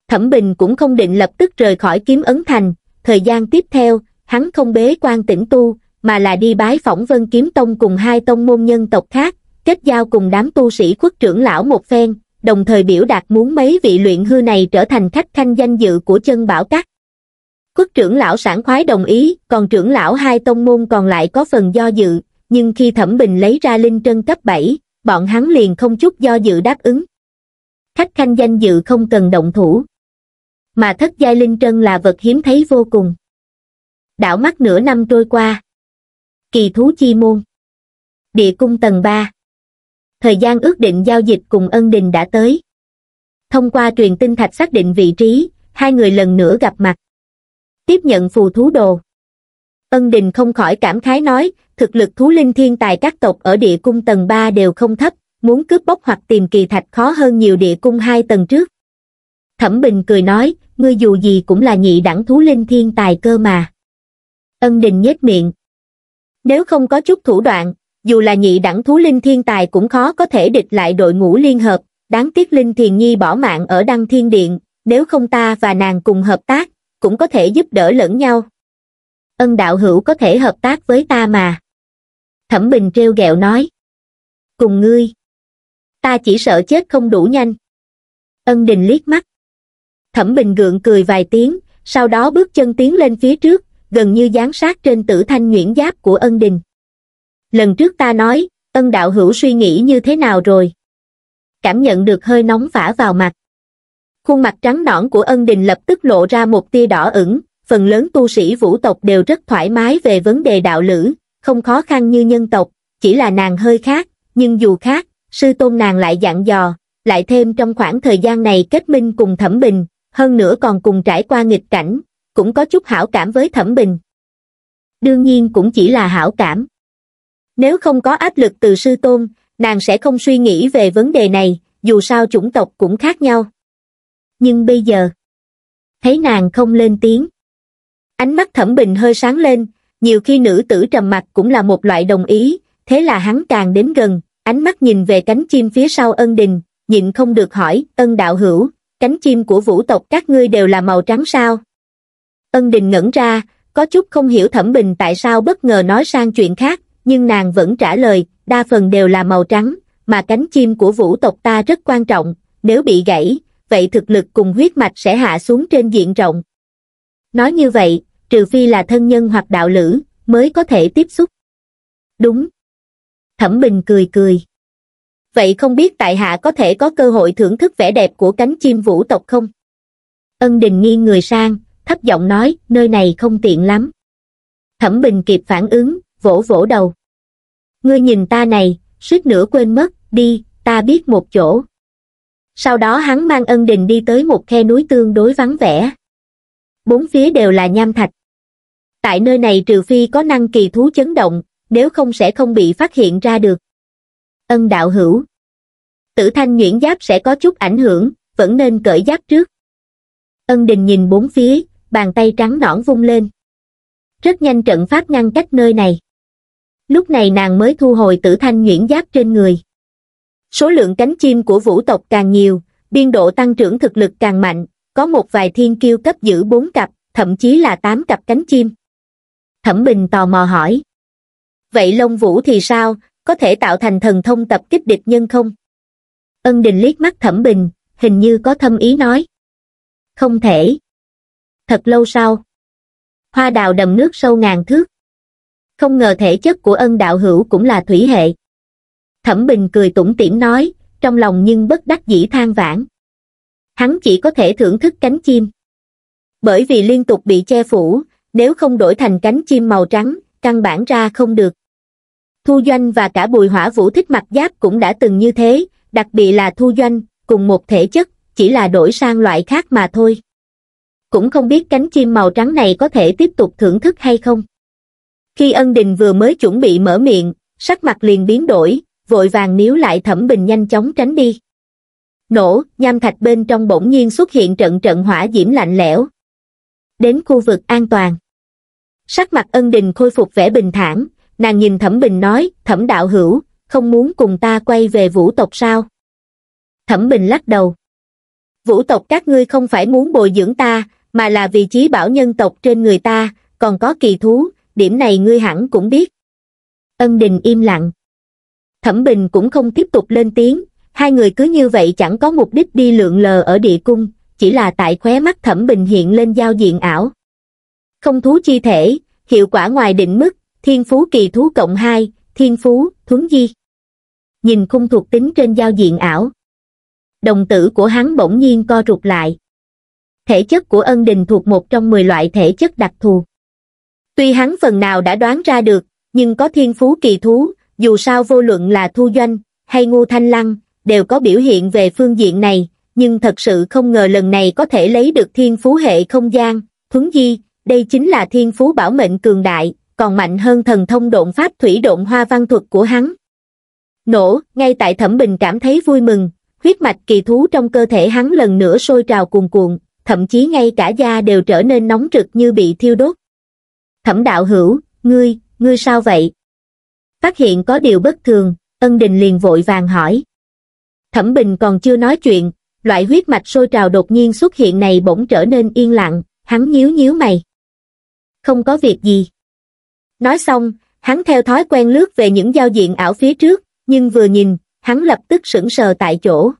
Thẩm Bình cũng không định lập tức rời khỏi kiếm ấn thành, thời gian tiếp theo, hắn không bế quan tĩnh tu, mà là đi bái phỏng Vân Kiếm Tông cùng hai tông môn nhân tộc khác, kết giao cùng đám tu sĩ quốc trưởng lão một phen, đồng thời biểu đạt muốn mấy vị luyện hư này trở thành khách khanh danh dự của chân bảo cát. quốc trưởng lão sản khoái đồng ý, còn trưởng lão hai tông môn còn lại có phần do dự, nhưng khi thẩm bình lấy ra linh trân cấp 7, bọn hắn liền không chút do dự đáp ứng. Khách khanh danh dự không cần động thủ. Mà thất giai linh trân là vật hiếm thấy vô cùng đảo mắt nửa năm trôi qua. Kỳ thú chi môn. Địa cung tầng 3. Thời gian ước định giao dịch cùng ân đình đã tới. Thông qua truyền tin thạch xác định vị trí, hai người lần nữa gặp mặt. Tiếp nhận phù thú đồ. Ân đình không khỏi cảm khái nói, thực lực thú linh thiên tài các tộc ở địa cung tầng 3 đều không thấp, muốn cướp bóc hoặc tìm kỳ thạch khó hơn nhiều địa cung hai tầng trước. Thẩm Bình cười nói, ngươi dù gì cũng là nhị đẳng thú linh thiên tài cơ mà. Ân Đình nhếch miệng. Nếu không có chút thủ đoạn, dù là nhị đẳng thú linh thiên tài cũng khó có thể địch lại đội ngũ liên hợp, đáng tiếc Linh Thiền Nhi bỏ mạng ở Đăng Thiên Điện, nếu không ta và nàng cùng hợp tác, cũng có thể giúp đỡ lẫn nhau. Ân đạo hữu có thể hợp tác với ta mà. Thẩm Bình treo gẹo nói. Cùng ngươi. Ta chỉ sợ chết không đủ nhanh. Ân đình liếc mắt. Thẩm Bình gượng cười vài tiếng, sau đó bước chân tiến lên phía trước, gần như dán sát trên tử thanh nguyễn giáp của ân đình. Lần trước ta nói, ân đạo hữu suy nghĩ như thế nào rồi? Cảm nhận được hơi nóng phả vào mặt. Khuôn mặt trắng nõn của ân đình lập tức lộ ra một tia đỏ ửng, phần lớn tu sĩ vũ tộc đều rất thoải mái về vấn đề đạo lữ, không khó khăn như nhân tộc, chỉ là nàng hơi khác, nhưng dù khác, sư tôn nàng lại dặn dò, lại thêm trong khoảng thời gian này kết minh cùng thẩm bình, hơn nữa còn cùng trải qua nghịch cảnh, cũng có chút hảo cảm với Thẩm Bình. Đương nhiên cũng chỉ là hảo cảm. Nếu không có áp lực từ sư tôn, nàng sẽ không suy nghĩ về vấn đề này, dù sao chủng tộc cũng khác nhau. Nhưng bây giờ, thấy nàng không lên tiếng. Ánh mắt Thẩm Bình hơi sáng lên, nhiều khi nữ tử trầm mặc cũng là một loại đồng ý, thế là hắn càng đến gần, ánh mắt nhìn về cánh chim phía sau ân đình, nhịn không được hỏi, ân đạo hữu, cánh chim của vũ tộc các ngươi đều là màu trắng sao? ân đình ngẩn ra có chút không hiểu thẩm bình tại sao bất ngờ nói sang chuyện khác nhưng nàng vẫn trả lời đa phần đều là màu trắng mà cánh chim của vũ tộc ta rất quan trọng nếu bị gãy vậy thực lực cùng huyết mạch sẽ hạ xuống trên diện rộng nói như vậy trừ phi là thân nhân hoặc đạo lữ mới có thể tiếp xúc đúng thẩm bình cười cười vậy không biết tại hạ có thể có cơ hội thưởng thức vẻ đẹp của cánh chim vũ tộc không ân đình nghiêng người sang thấp giọng nói nơi này không tiện lắm thẩm bình kịp phản ứng vỗ vỗ đầu ngươi nhìn ta này suýt nữa quên mất đi ta biết một chỗ sau đó hắn mang ân đình đi tới một khe núi tương đối vắng vẻ bốn phía đều là nham thạch tại nơi này trừ phi có năng kỳ thú chấn động nếu không sẽ không bị phát hiện ra được ân đạo hữu tử thanh nhuyễn giáp sẽ có chút ảnh hưởng vẫn nên cởi giáp trước ân đình nhìn bốn phía bàn tay trắng nõn vung lên rất nhanh trận pháp ngăn cách nơi này lúc này nàng mới thu hồi tử thanh nhuyễn giáp trên người số lượng cánh chim của vũ tộc càng nhiều biên độ tăng trưởng thực lực càng mạnh có một vài thiên kiêu cấp giữ bốn cặp thậm chí là tám cặp cánh chim thẩm bình tò mò hỏi vậy lông vũ thì sao có thể tạo thành thần thông tập kích địch nhân không ân đình liếc mắt thẩm bình hình như có thâm ý nói không thể thật lâu sau hoa đào đầm nước sâu ngàn thước không ngờ thể chất của ân đạo hữu cũng là thủy hệ thẩm bình cười tủm tỉm nói trong lòng nhưng bất đắc dĩ than vãn hắn chỉ có thể thưởng thức cánh chim bởi vì liên tục bị che phủ nếu không đổi thành cánh chim màu trắng căn bản ra không được thu doanh và cả bùi hỏa vũ thích mặt giáp cũng đã từng như thế đặc biệt là thu doanh cùng một thể chất chỉ là đổi sang loại khác mà thôi cũng không biết cánh chim màu trắng này có thể tiếp tục thưởng thức hay không. Khi ân đình vừa mới chuẩn bị mở miệng, sắc mặt liền biến đổi, vội vàng níu lại thẩm bình nhanh chóng tránh đi. Nổ, nham thạch bên trong bỗng nhiên xuất hiện trận trận hỏa diễm lạnh lẽo. Đến khu vực an toàn. Sắc mặt ân đình khôi phục vẻ bình thản, nàng nhìn thẩm bình nói, thẩm đạo hữu, không muốn cùng ta quay về vũ tộc sao? Thẩm bình lắc đầu. Vũ tộc các ngươi không phải muốn bồi dưỡng ta, mà là vì chí bảo nhân tộc trên người ta, còn có kỳ thú, điểm này ngươi hẳn cũng biết. Ân đình im lặng. Thẩm Bình cũng không tiếp tục lên tiếng, hai người cứ như vậy chẳng có mục đích đi lượn lờ ở địa cung, chỉ là tại khóe mắt Thẩm Bình hiện lên giao diện ảo. Không thú chi thể, hiệu quả ngoài định mức, thiên phú kỳ thú cộng 2, thiên phú, thuấn di. Nhìn khung thuộc tính trên giao diện ảo. Đồng tử của hắn bỗng nhiên co rụt lại thể chất của ân đình thuộc một trong 10 loại thể chất đặc thù. Tuy hắn phần nào đã đoán ra được, nhưng có thiên phú kỳ thú, dù sao vô luận là thu doanh, hay ngu thanh lăng, đều có biểu hiện về phương diện này, nhưng thật sự không ngờ lần này có thể lấy được thiên phú hệ không gian, thúng di, đây chính là thiên phú bảo mệnh cường đại, còn mạnh hơn thần thông độn pháp thủy độn hoa văn thuật của hắn. Nổ, ngay tại thẩm bình cảm thấy vui mừng, huyết mạch kỳ thú trong cơ thể hắn lần nữa sôi trào cuồn cuộn, thậm chí ngay cả da đều trở nên nóng rực như bị thiêu đốt. Thẩm đạo hữu, ngươi, ngươi sao vậy? Phát hiện có điều bất thường, ân đình liền vội vàng hỏi. Thẩm bình còn chưa nói chuyện, loại huyết mạch sôi trào đột nhiên xuất hiện này bỗng trở nên yên lặng, hắn nhíu nhíu mày. Không có việc gì. Nói xong, hắn theo thói quen lướt về những giao diện ảo phía trước, nhưng vừa nhìn, hắn lập tức sững sờ tại chỗ.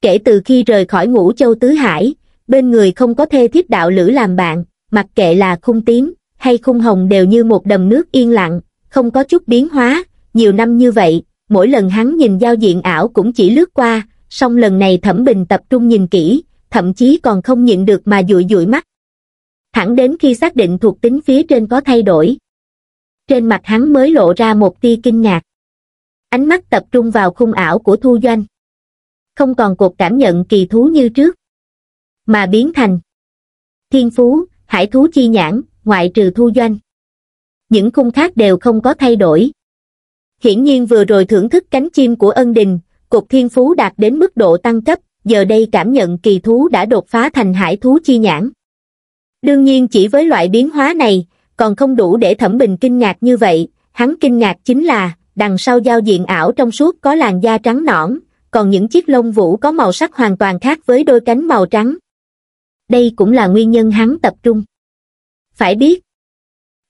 Kể từ khi rời khỏi ngũ châu Tứ Hải, bên người không có thê thiếp đạo lữ làm bạn, mặc kệ là khung tím hay khung hồng đều như một đầm nước yên lặng, không có chút biến hóa, nhiều năm như vậy, mỗi lần hắn nhìn giao diện ảo cũng chỉ lướt qua, song lần này thẩm bình tập trung nhìn kỹ, thậm chí còn không nhận được mà dụi dụi mắt. Thẳng đến khi xác định thuộc tính phía trên có thay đổi. Trên mặt hắn mới lộ ra một tia kinh ngạc. Ánh mắt tập trung vào khung ảo của thu doanh. Không còn cuộc cảm nhận kỳ thú như trước mà biến thành thiên phú, hải thú chi nhãn, ngoại trừ thu doanh. Những khung khác đều không có thay đổi. Hiển nhiên vừa rồi thưởng thức cánh chim của ân đình, cục thiên phú đạt đến mức độ tăng cấp, giờ đây cảm nhận kỳ thú đã đột phá thành hải thú chi nhãn. Đương nhiên chỉ với loại biến hóa này, còn không đủ để thẩm bình kinh ngạc như vậy, hắn kinh ngạc chính là, đằng sau giao diện ảo trong suốt có làn da trắng nõn, còn những chiếc lông vũ có màu sắc hoàn toàn khác với đôi cánh màu trắng, đây cũng là nguyên nhân hắn tập trung phải biết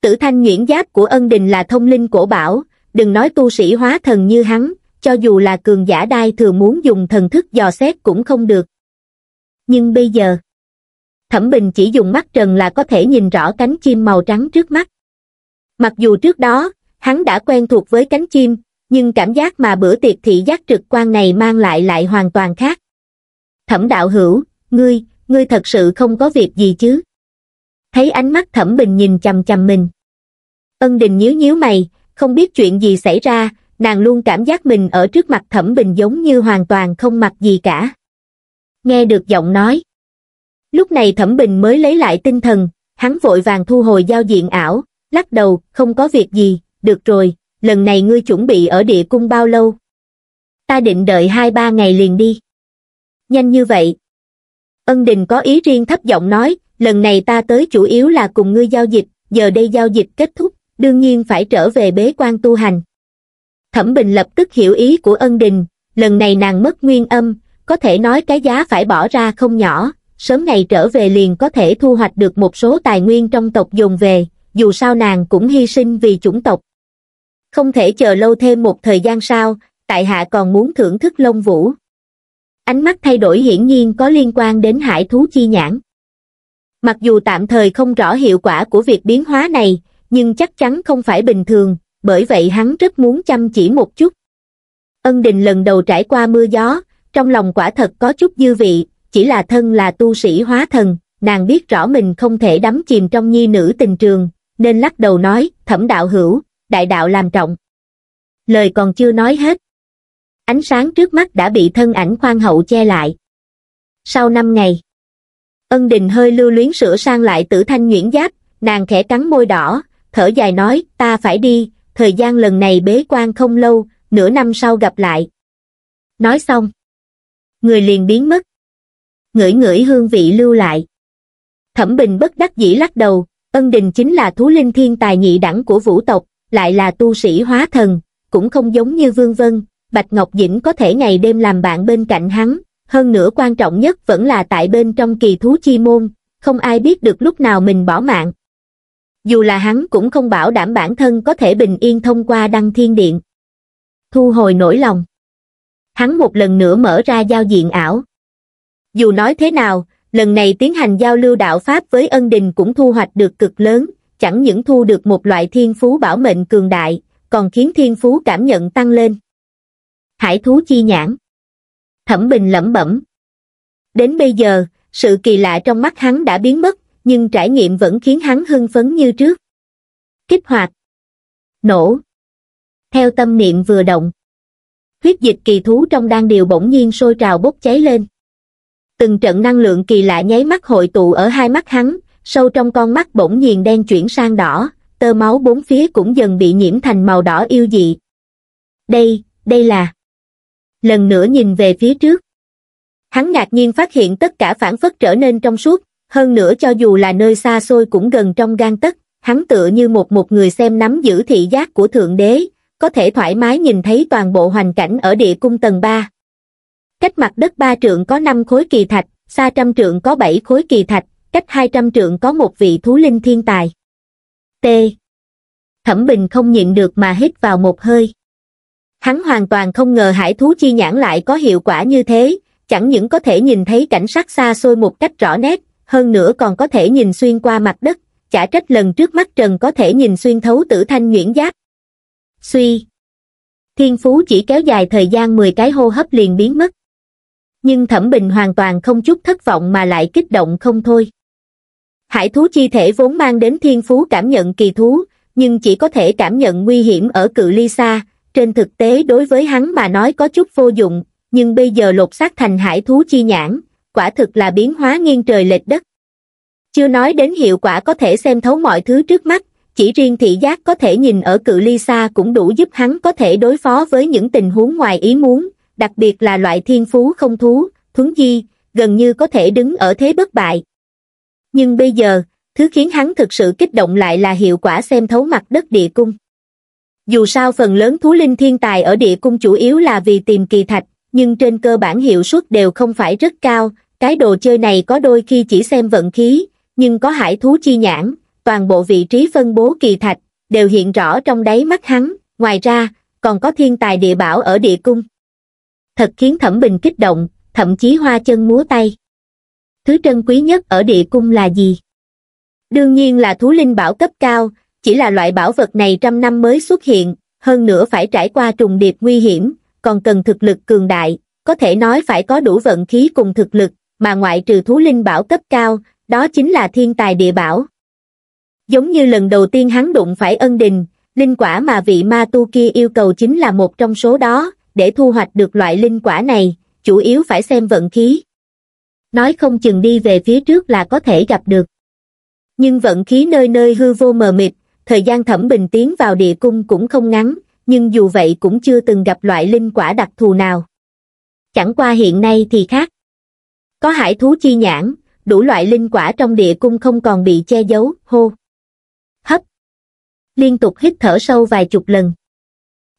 tử thanh nhuyễn giáp của ân đình là thông linh cổ bảo đừng nói tu sĩ hóa thần như hắn cho dù là cường giả đai thường muốn dùng thần thức dò xét cũng không được nhưng bây giờ thẩm bình chỉ dùng mắt trần là có thể nhìn rõ cánh chim màu trắng trước mắt mặc dù trước đó hắn đã quen thuộc với cánh chim nhưng cảm giác mà bữa tiệc thị giác trực quan này mang lại lại hoàn toàn khác thẩm đạo hữu ngươi ngươi thật sự không có việc gì chứ thấy ánh mắt thẩm bình nhìn chằm chằm mình ân đình nhíu nhíu mày không biết chuyện gì xảy ra nàng luôn cảm giác mình ở trước mặt thẩm bình giống như hoàn toàn không mặc gì cả nghe được giọng nói lúc này thẩm bình mới lấy lại tinh thần hắn vội vàng thu hồi giao diện ảo lắc đầu không có việc gì được rồi lần này ngươi chuẩn bị ở địa cung bao lâu ta định đợi hai ba ngày liền đi nhanh như vậy ân đình có ý riêng thấp giọng nói lần này ta tới chủ yếu là cùng ngươi giao dịch giờ đây giao dịch kết thúc đương nhiên phải trở về bế quan tu hành thẩm bình lập tức hiểu ý của ân đình lần này nàng mất nguyên âm có thể nói cái giá phải bỏ ra không nhỏ sớm ngày trở về liền có thể thu hoạch được một số tài nguyên trong tộc dùng về dù sao nàng cũng hy sinh vì chủng tộc không thể chờ lâu thêm một thời gian sau tại hạ còn muốn thưởng thức lông vũ ánh mắt thay đổi hiển nhiên có liên quan đến hải thú chi nhãn mặc dù tạm thời không rõ hiệu quả của việc biến hóa này nhưng chắc chắn không phải bình thường bởi vậy hắn rất muốn chăm chỉ một chút ân đình lần đầu trải qua mưa gió trong lòng quả thật có chút dư vị chỉ là thân là tu sĩ hóa thần nàng biết rõ mình không thể đắm chìm trong nhi nữ tình trường nên lắc đầu nói thẩm đạo hữu đại đạo làm trọng lời còn chưa nói hết ánh sáng trước mắt đã bị thân ảnh khoan hậu che lại. Sau năm ngày, ân đình hơi lưu luyến sửa sang lại tử thanh nhuyễn giáp, nàng khẽ cắn môi đỏ, thở dài nói, ta phải đi, thời gian lần này bế quan không lâu, nửa năm sau gặp lại. Nói xong, người liền biến mất. Ngửi ngửi hương vị lưu lại. Thẩm Bình bất đắc dĩ lắc đầu, ân đình chính là thú linh thiên tài nhị đẳng của vũ tộc, lại là tu sĩ hóa thần, cũng không giống như vương vân, Bạch Ngọc Dĩnh có thể ngày đêm làm bạn bên cạnh hắn, hơn nữa quan trọng nhất vẫn là tại bên trong kỳ thú chi môn, không ai biết được lúc nào mình bỏ mạng. Dù là hắn cũng không bảo đảm bản thân có thể bình yên thông qua đăng thiên điện. Thu hồi nỗi lòng. Hắn một lần nữa mở ra giao diện ảo. Dù nói thế nào, lần này tiến hành giao lưu đạo Pháp với ân đình cũng thu hoạch được cực lớn, chẳng những thu được một loại thiên phú bảo mệnh cường đại, còn khiến thiên phú cảm nhận tăng lên hải thú chi nhãn. Thẩm Bình lẩm bẩm. Đến bây giờ, sự kỳ lạ trong mắt hắn đã biến mất, nhưng trải nghiệm vẫn khiến hắn hưng phấn như trước. Kích hoạt. Nổ. Theo tâm niệm vừa động. Huyết dịch kỳ thú trong đan điều bỗng nhiên sôi trào bốc cháy lên. Từng trận năng lượng kỳ lạ nháy mắt hội tụ ở hai mắt hắn, sâu trong con mắt bỗng nhiên đen chuyển sang đỏ, tơ máu bốn phía cũng dần bị nhiễm thành màu đỏ yêu dị. Đây, đây là lần nữa nhìn về phía trước. Hắn ngạc nhiên phát hiện tất cả phản phất trở nên trong suốt, hơn nữa cho dù là nơi xa xôi cũng gần trong gan tất, hắn tựa như một một người xem nắm giữ thị giác của Thượng Đế, có thể thoải mái nhìn thấy toàn bộ hoàn cảnh ở địa cung tầng 3. Cách mặt đất 3 trượng có 5 khối kỳ thạch, xa trăm trượng có 7 khối kỳ thạch, cách 200 trượng có một vị thú linh thiên tài. T. Thẩm Bình không nhịn được mà hít vào một hơi hắn hoàn toàn không ngờ hải thú chi nhãn lại có hiệu quả như thế, chẳng những có thể nhìn thấy cảnh sắc xa xôi một cách rõ nét, hơn nữa còn có thể nhìn xuyên qua mặt đất, chả trách lần trước mắt Trần có thể nhìn xuyên thấu tử thanh nguyễn giáp. Suy Thiên phú chỉ kéo dài thời gian 10 cái hô hấp liền biến mất. Nhưng Thẩm Bình hoàn toàn không chút thất vọng mà lại kích động không thôi. Hải thú chi thể vốn mang đến thiên phú cảm nhận kỳ thú, nhưng chỉ có thể cảm nhận nguy hiểm ở cự ly xa, trên thực tế đối với hắn mà nói có chút vô dụng, nhưng bây giờ lột xác thành hải thú chi nhãn, quả thực là biến hóa nghiêng trời lệch đất. Chưa nói đến hiệu quả có thể xem thấu mọi thứ trước mắt, chỉ riêng thị giác có thể nhìn ở cự ly xa cũng đủ giúp hắn có thể đối phó với những tình huống ngoài ý muốn, đặc biệt là loại thiên phú không thú, thuấn di, gần như có thể đứng ở thế bất bại. Nhưng bây giờ, thứ khiến hắn thực sự kích động lại là hiệu quả xem thấu mặt đất địa cung. Dù sao phần lớn thú linh thiên tài ở địa cung chủ yếu là vì tìm kỳ thạch, nhưng trên cơ bản hiệu suất đều không phải rất cao, cái đồ chơi này có đôi khi chỉ xem vận khí, nhưng có hải thú chi nhãn, toàn bộ vị trí phân bố kỳ thạch, đều hiện rõ trong đáy mắt hắn, ngoài ra, còn có thiên tài địa bảo ở địa cung. Thật khiến Thẩm Bình kích động, thậm chí hoa chân múa tay. Thứ trân quý nhất ở địa cung là gì? Đương nhiên là thú linh bảo cấp cao, chỉ là loại bảo vật này trăm năm mới xuất hiện hơn nữa phải trải qua trùng điệp nguy hiểm còn cần thực lực cường đại có thể nói phải có đủ vận khí cùng thực lực mà ngoại trừ thú linh bảo cấp cao đó chính là thiên tài địa bảo giống như lần đầu tiên hắn đụng phải ân đình linh quả mà vị ma tu kia yêu cầu chính là một trong số đó để thu hoạch được loại linh quả này chủ yếu phải xem vận khí nói không chừng đi về phía trước là có thể gặp được nhưng vận khí nơi nơi hư vô mờ mịt thời gian thẩm bình tiến vào địa cung cũng không ngắn, nhưng dù vậy cũng chưa từng gặp loại linh quả đặc thù nào. Chẳng qua hiện nay thì khác. Có hải thú chi nhãn, đủ loại linh quả trong địa cung không còn bị che giấu, hô. Hấp. Liên tục hít thở sâu vài chục lần.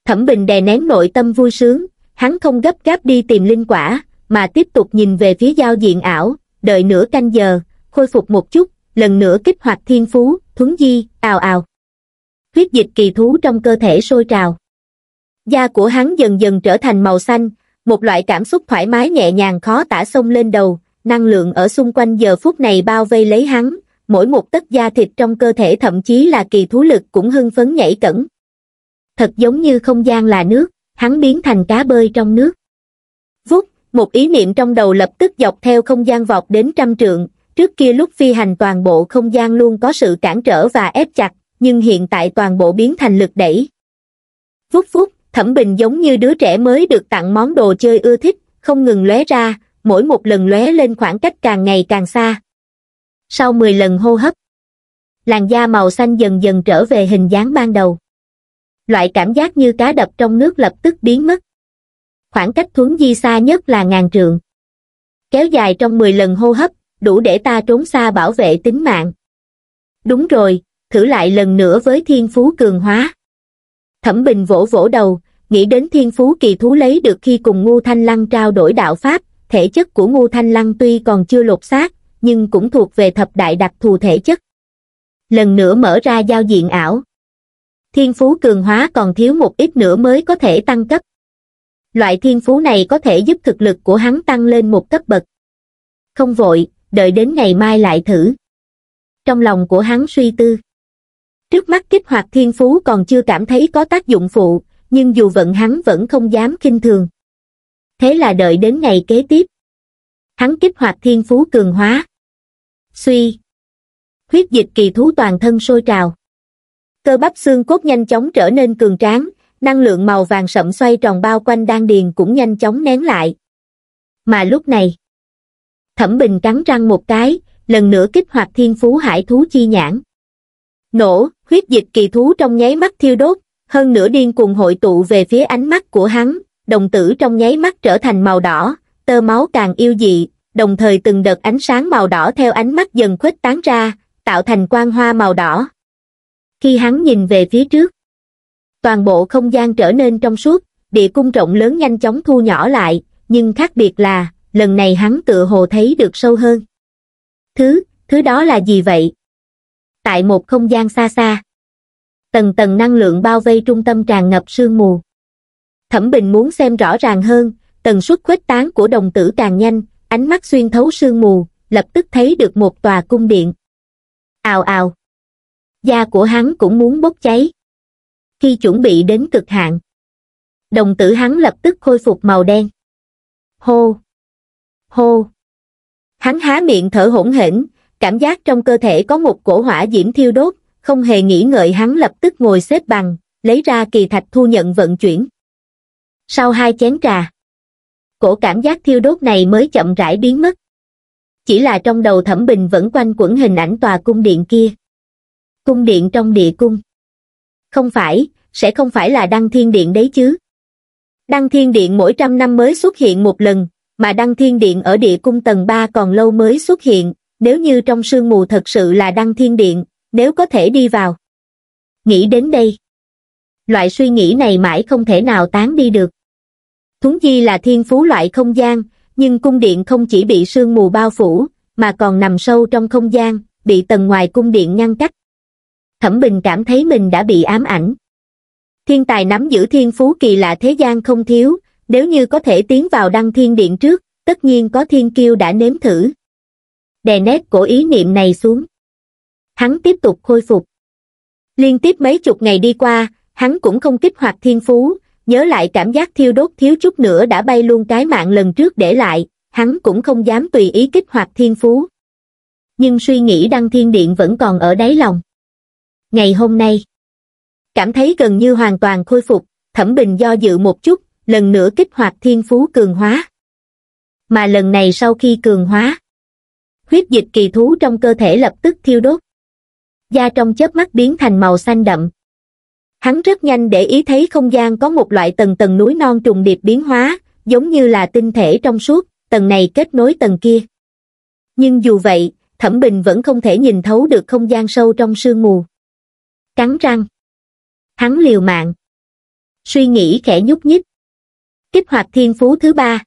Thẩm Bình đè nén nội tâm vui sướng, hắn không gấp gáp đi tìm linh quả, mà tiếp tục nhìn về phía giao diện ảo, đợi nửa canh giờ, khôi phục một chút, lần nữa kích hoạt thiên phú, thuấn di, ào ào huyết dịch kỳ thú trong cơ thể sôi trào da của hắn dần dần trở thành màu xanh một loại cảm xúc thoải mái nhẹ nhàng khó tả xông lên đầu năng lượng ở xung quanh giờ phút này bao vây lấy hắn mỗi một tấc da thịt trong cơ thể thậm chí là kỳ thú lực cũng hưng phấn nhảy cẩn thật giống như không gian là nước hắn biến thành cá bơi trong nước vút một ý niệm trong đầu lập tức dọc theo không gian vọt đến trăm trượng trước kia lúc phi hành toàn bộ không gian luôn có sự cản trở và ép chặt nhưng hiện tại toàn bộ biến thành lực đẩy. Phút phút, Thẩm Bình giống như đứa trẻ mới được tặng món đồ chơi ưa thích, không ngừng lóe ra, mỗi một lần lóe lên khoảng cách càng ngày càng xa. Sau 10 lần hô hấp, làn da màu xanh dần dần trở về hình dáng ban đầu. Loại cảm giác như cá đập trong nước lập tức biến mất. Khoảng cách thuấn di xa nhất là ngàn trượng. Kéo dài trong 10 lần hô hấp, đủ để ta trốn xa bảo vệ tính mạng. Đúng rồi, thử lại lần nữa với thiên phú cường hóa. Thẩm Bình vỗ vỗ đầu, nghĩ đến thiên phú kỳ thú lấy được khi cùng ngô Thanh Lăng trao đổi đạo Pháp, thể chất của ngô Thanh Lăng tuy còn chưa lột xác, nhưng cũng thuộc về thập đại đặc thù thể chất. Lần nữa mở ra giao diện ảo. Thiên phú cường hóa còn thiếu một ít nữa mới có thể tăng cấp. Loại thiên phú này có thể giúp thực lực của hắn tăng lên một cấp bậc. Không vội, đợi đến ngày mai lại thử. Trong lòng của hắn suy tư trước mắt kích hoạt thiên phú còn chưa cảm thấy có tác dụng phụ, nhưng dù vận hắn vẫn không dám kinh thường. Thế là đợi đến ngày kế tiếp. Hắn kích hoạt thiên phú cường hóa. Suy. Huyết dịch kỳ thú toàn thân sôi trào. Cơ bắp xương cốt nhanh chóng trở nên cường tráng, năng lượng màu vàng sậm xoay tròn bao quanh đan điền cũng nhanh chóng nén lại. Mà lúc này, Thẩm Bình cắn răng một cái, lần nữa kích hoạt thiên phú hải thú chi nhãn. Nổ! huyết dịch kỳ thú trong nháy mắt thiêu đốt, hơn nửa điên cuồng hội tụ về phía ánh mắt của hắn, đồng tử trong nháy mắt trở thành màu đỏ, tơ máu càng yêu dị, đồng thời từng đợt ánh sáng màu đỏ theo ánh mắt dần khuếch tán ra, tạo thành quang hoa màu đỏ. Khi hắn nhìn về phía trước, toàn bộ không gian trở nên trong suốt, địa cung rộng lớn nhanh chóng thu nhỏ lại, nhưng khác biệt là, lần này hắn tự hồ thấy được sâu hơn. Thứ, thứ đó là gì vậy? tại một không gian xa xa tầng tầng năng lượng bao vây trung tâm tràn ngập sương mù thẩm bình muốn xem rõ ràng hơn tần suất khuếch tán của đồng tử càng nhanh ánh mắt xuyên thấu sương mù lập tức thấy được một tòa cung điện ào ào da của hắn cũng muốn bốc cháy khi chuẩn bị đến cực hạn đồng tử hắn lập tức khôi phục màu đen hô hô hắn há miệng thở hỗn hỉnh cảm giác trong cơ thể có một cổ hỏa diễm thiêu đốt, không hề nghĩ ngợi hắn lập tức ngồi xếp bằng, lấy ra kỳ thạch thu nhận vận chuyển. Sau hai chén trà, cổ cảm giác thiêu đốt này mới chậm rãi biến mất. Chỉ là trong đầu thẩm bình vẫn quanh quẩn hình ảnh tòa cung điện kia. Cung điện trong địa cung. Không phải, sẽ không phải là đăng thiên điện đấy chứ. Đăng thiên điện mỗi trăm năm mới xuất hiện một lần, mà đăng thiên điện ở địa cung tầng 3 còn lâu mới xuất hiện, nếu như trong sương mù thật sự là đăng thiên điện, nếu có thể đi vào. Nghĩ đến đây. Loại suy nghĩ này mãi không thể nào tán đi được. Thúng chi là thiên phú loại không gian, nhưng cung điện không chỉ bị sương mù bao phủ, mà còn nằm sâu trong không gian, bị tầng ngoài cung điện ngăn cách. Thẩm Bình cảm thấy mình đã bị ám ảnh. Thiên tài nắm giữ thiên phú kỳ lạ thế gian không thiếu, nếu như có thể tiến vào đăng thiên điện trước, tất nhiên có thiên kiêu đã nếm thử, đè nét cổ ý niệm này xuống. Hắn tiếp tục khôi phục. Liên tiếp mấy chục ngày đi qua, hắn cũng không kích hoạt thiên phú, nhớ lại cảm giác thiêu đốt thiếu chút nữa đã bay luôn cái mạng lần trước để lại, hắn cũng không dám tùy ý kích hoạt thiên phú. Nhưng suy nghĩ đăng thiên điện vẫn còn ở đáy lòng. Ngày hôm nay, cảm thấy gần như hoàn toàn khôi phục, thẩm bình do dự một chút, lần nữa kích hoạt thiên phú cường hóa. Mà lần này sau khi cường hóa, huyết dịch kỳ thú trong cơ thể lập tức thiêu đốt da trong chớp mắt biến thành màu xanh đậm hắn rất nhanh để ý thấy không gian có một loại tầng tầng núi non trùng điệp biến hóa giống như là tinh thể trong suốt tầng này kết nối tầng kia nhưng dù vậy thẩm bình vẫn không thể nhìn thấu được không gian sâu trong sương mù cắn răng hắn liều mạng suy nghĩ khẽ nhúc nhích kích hoạt thiên phú thứ ba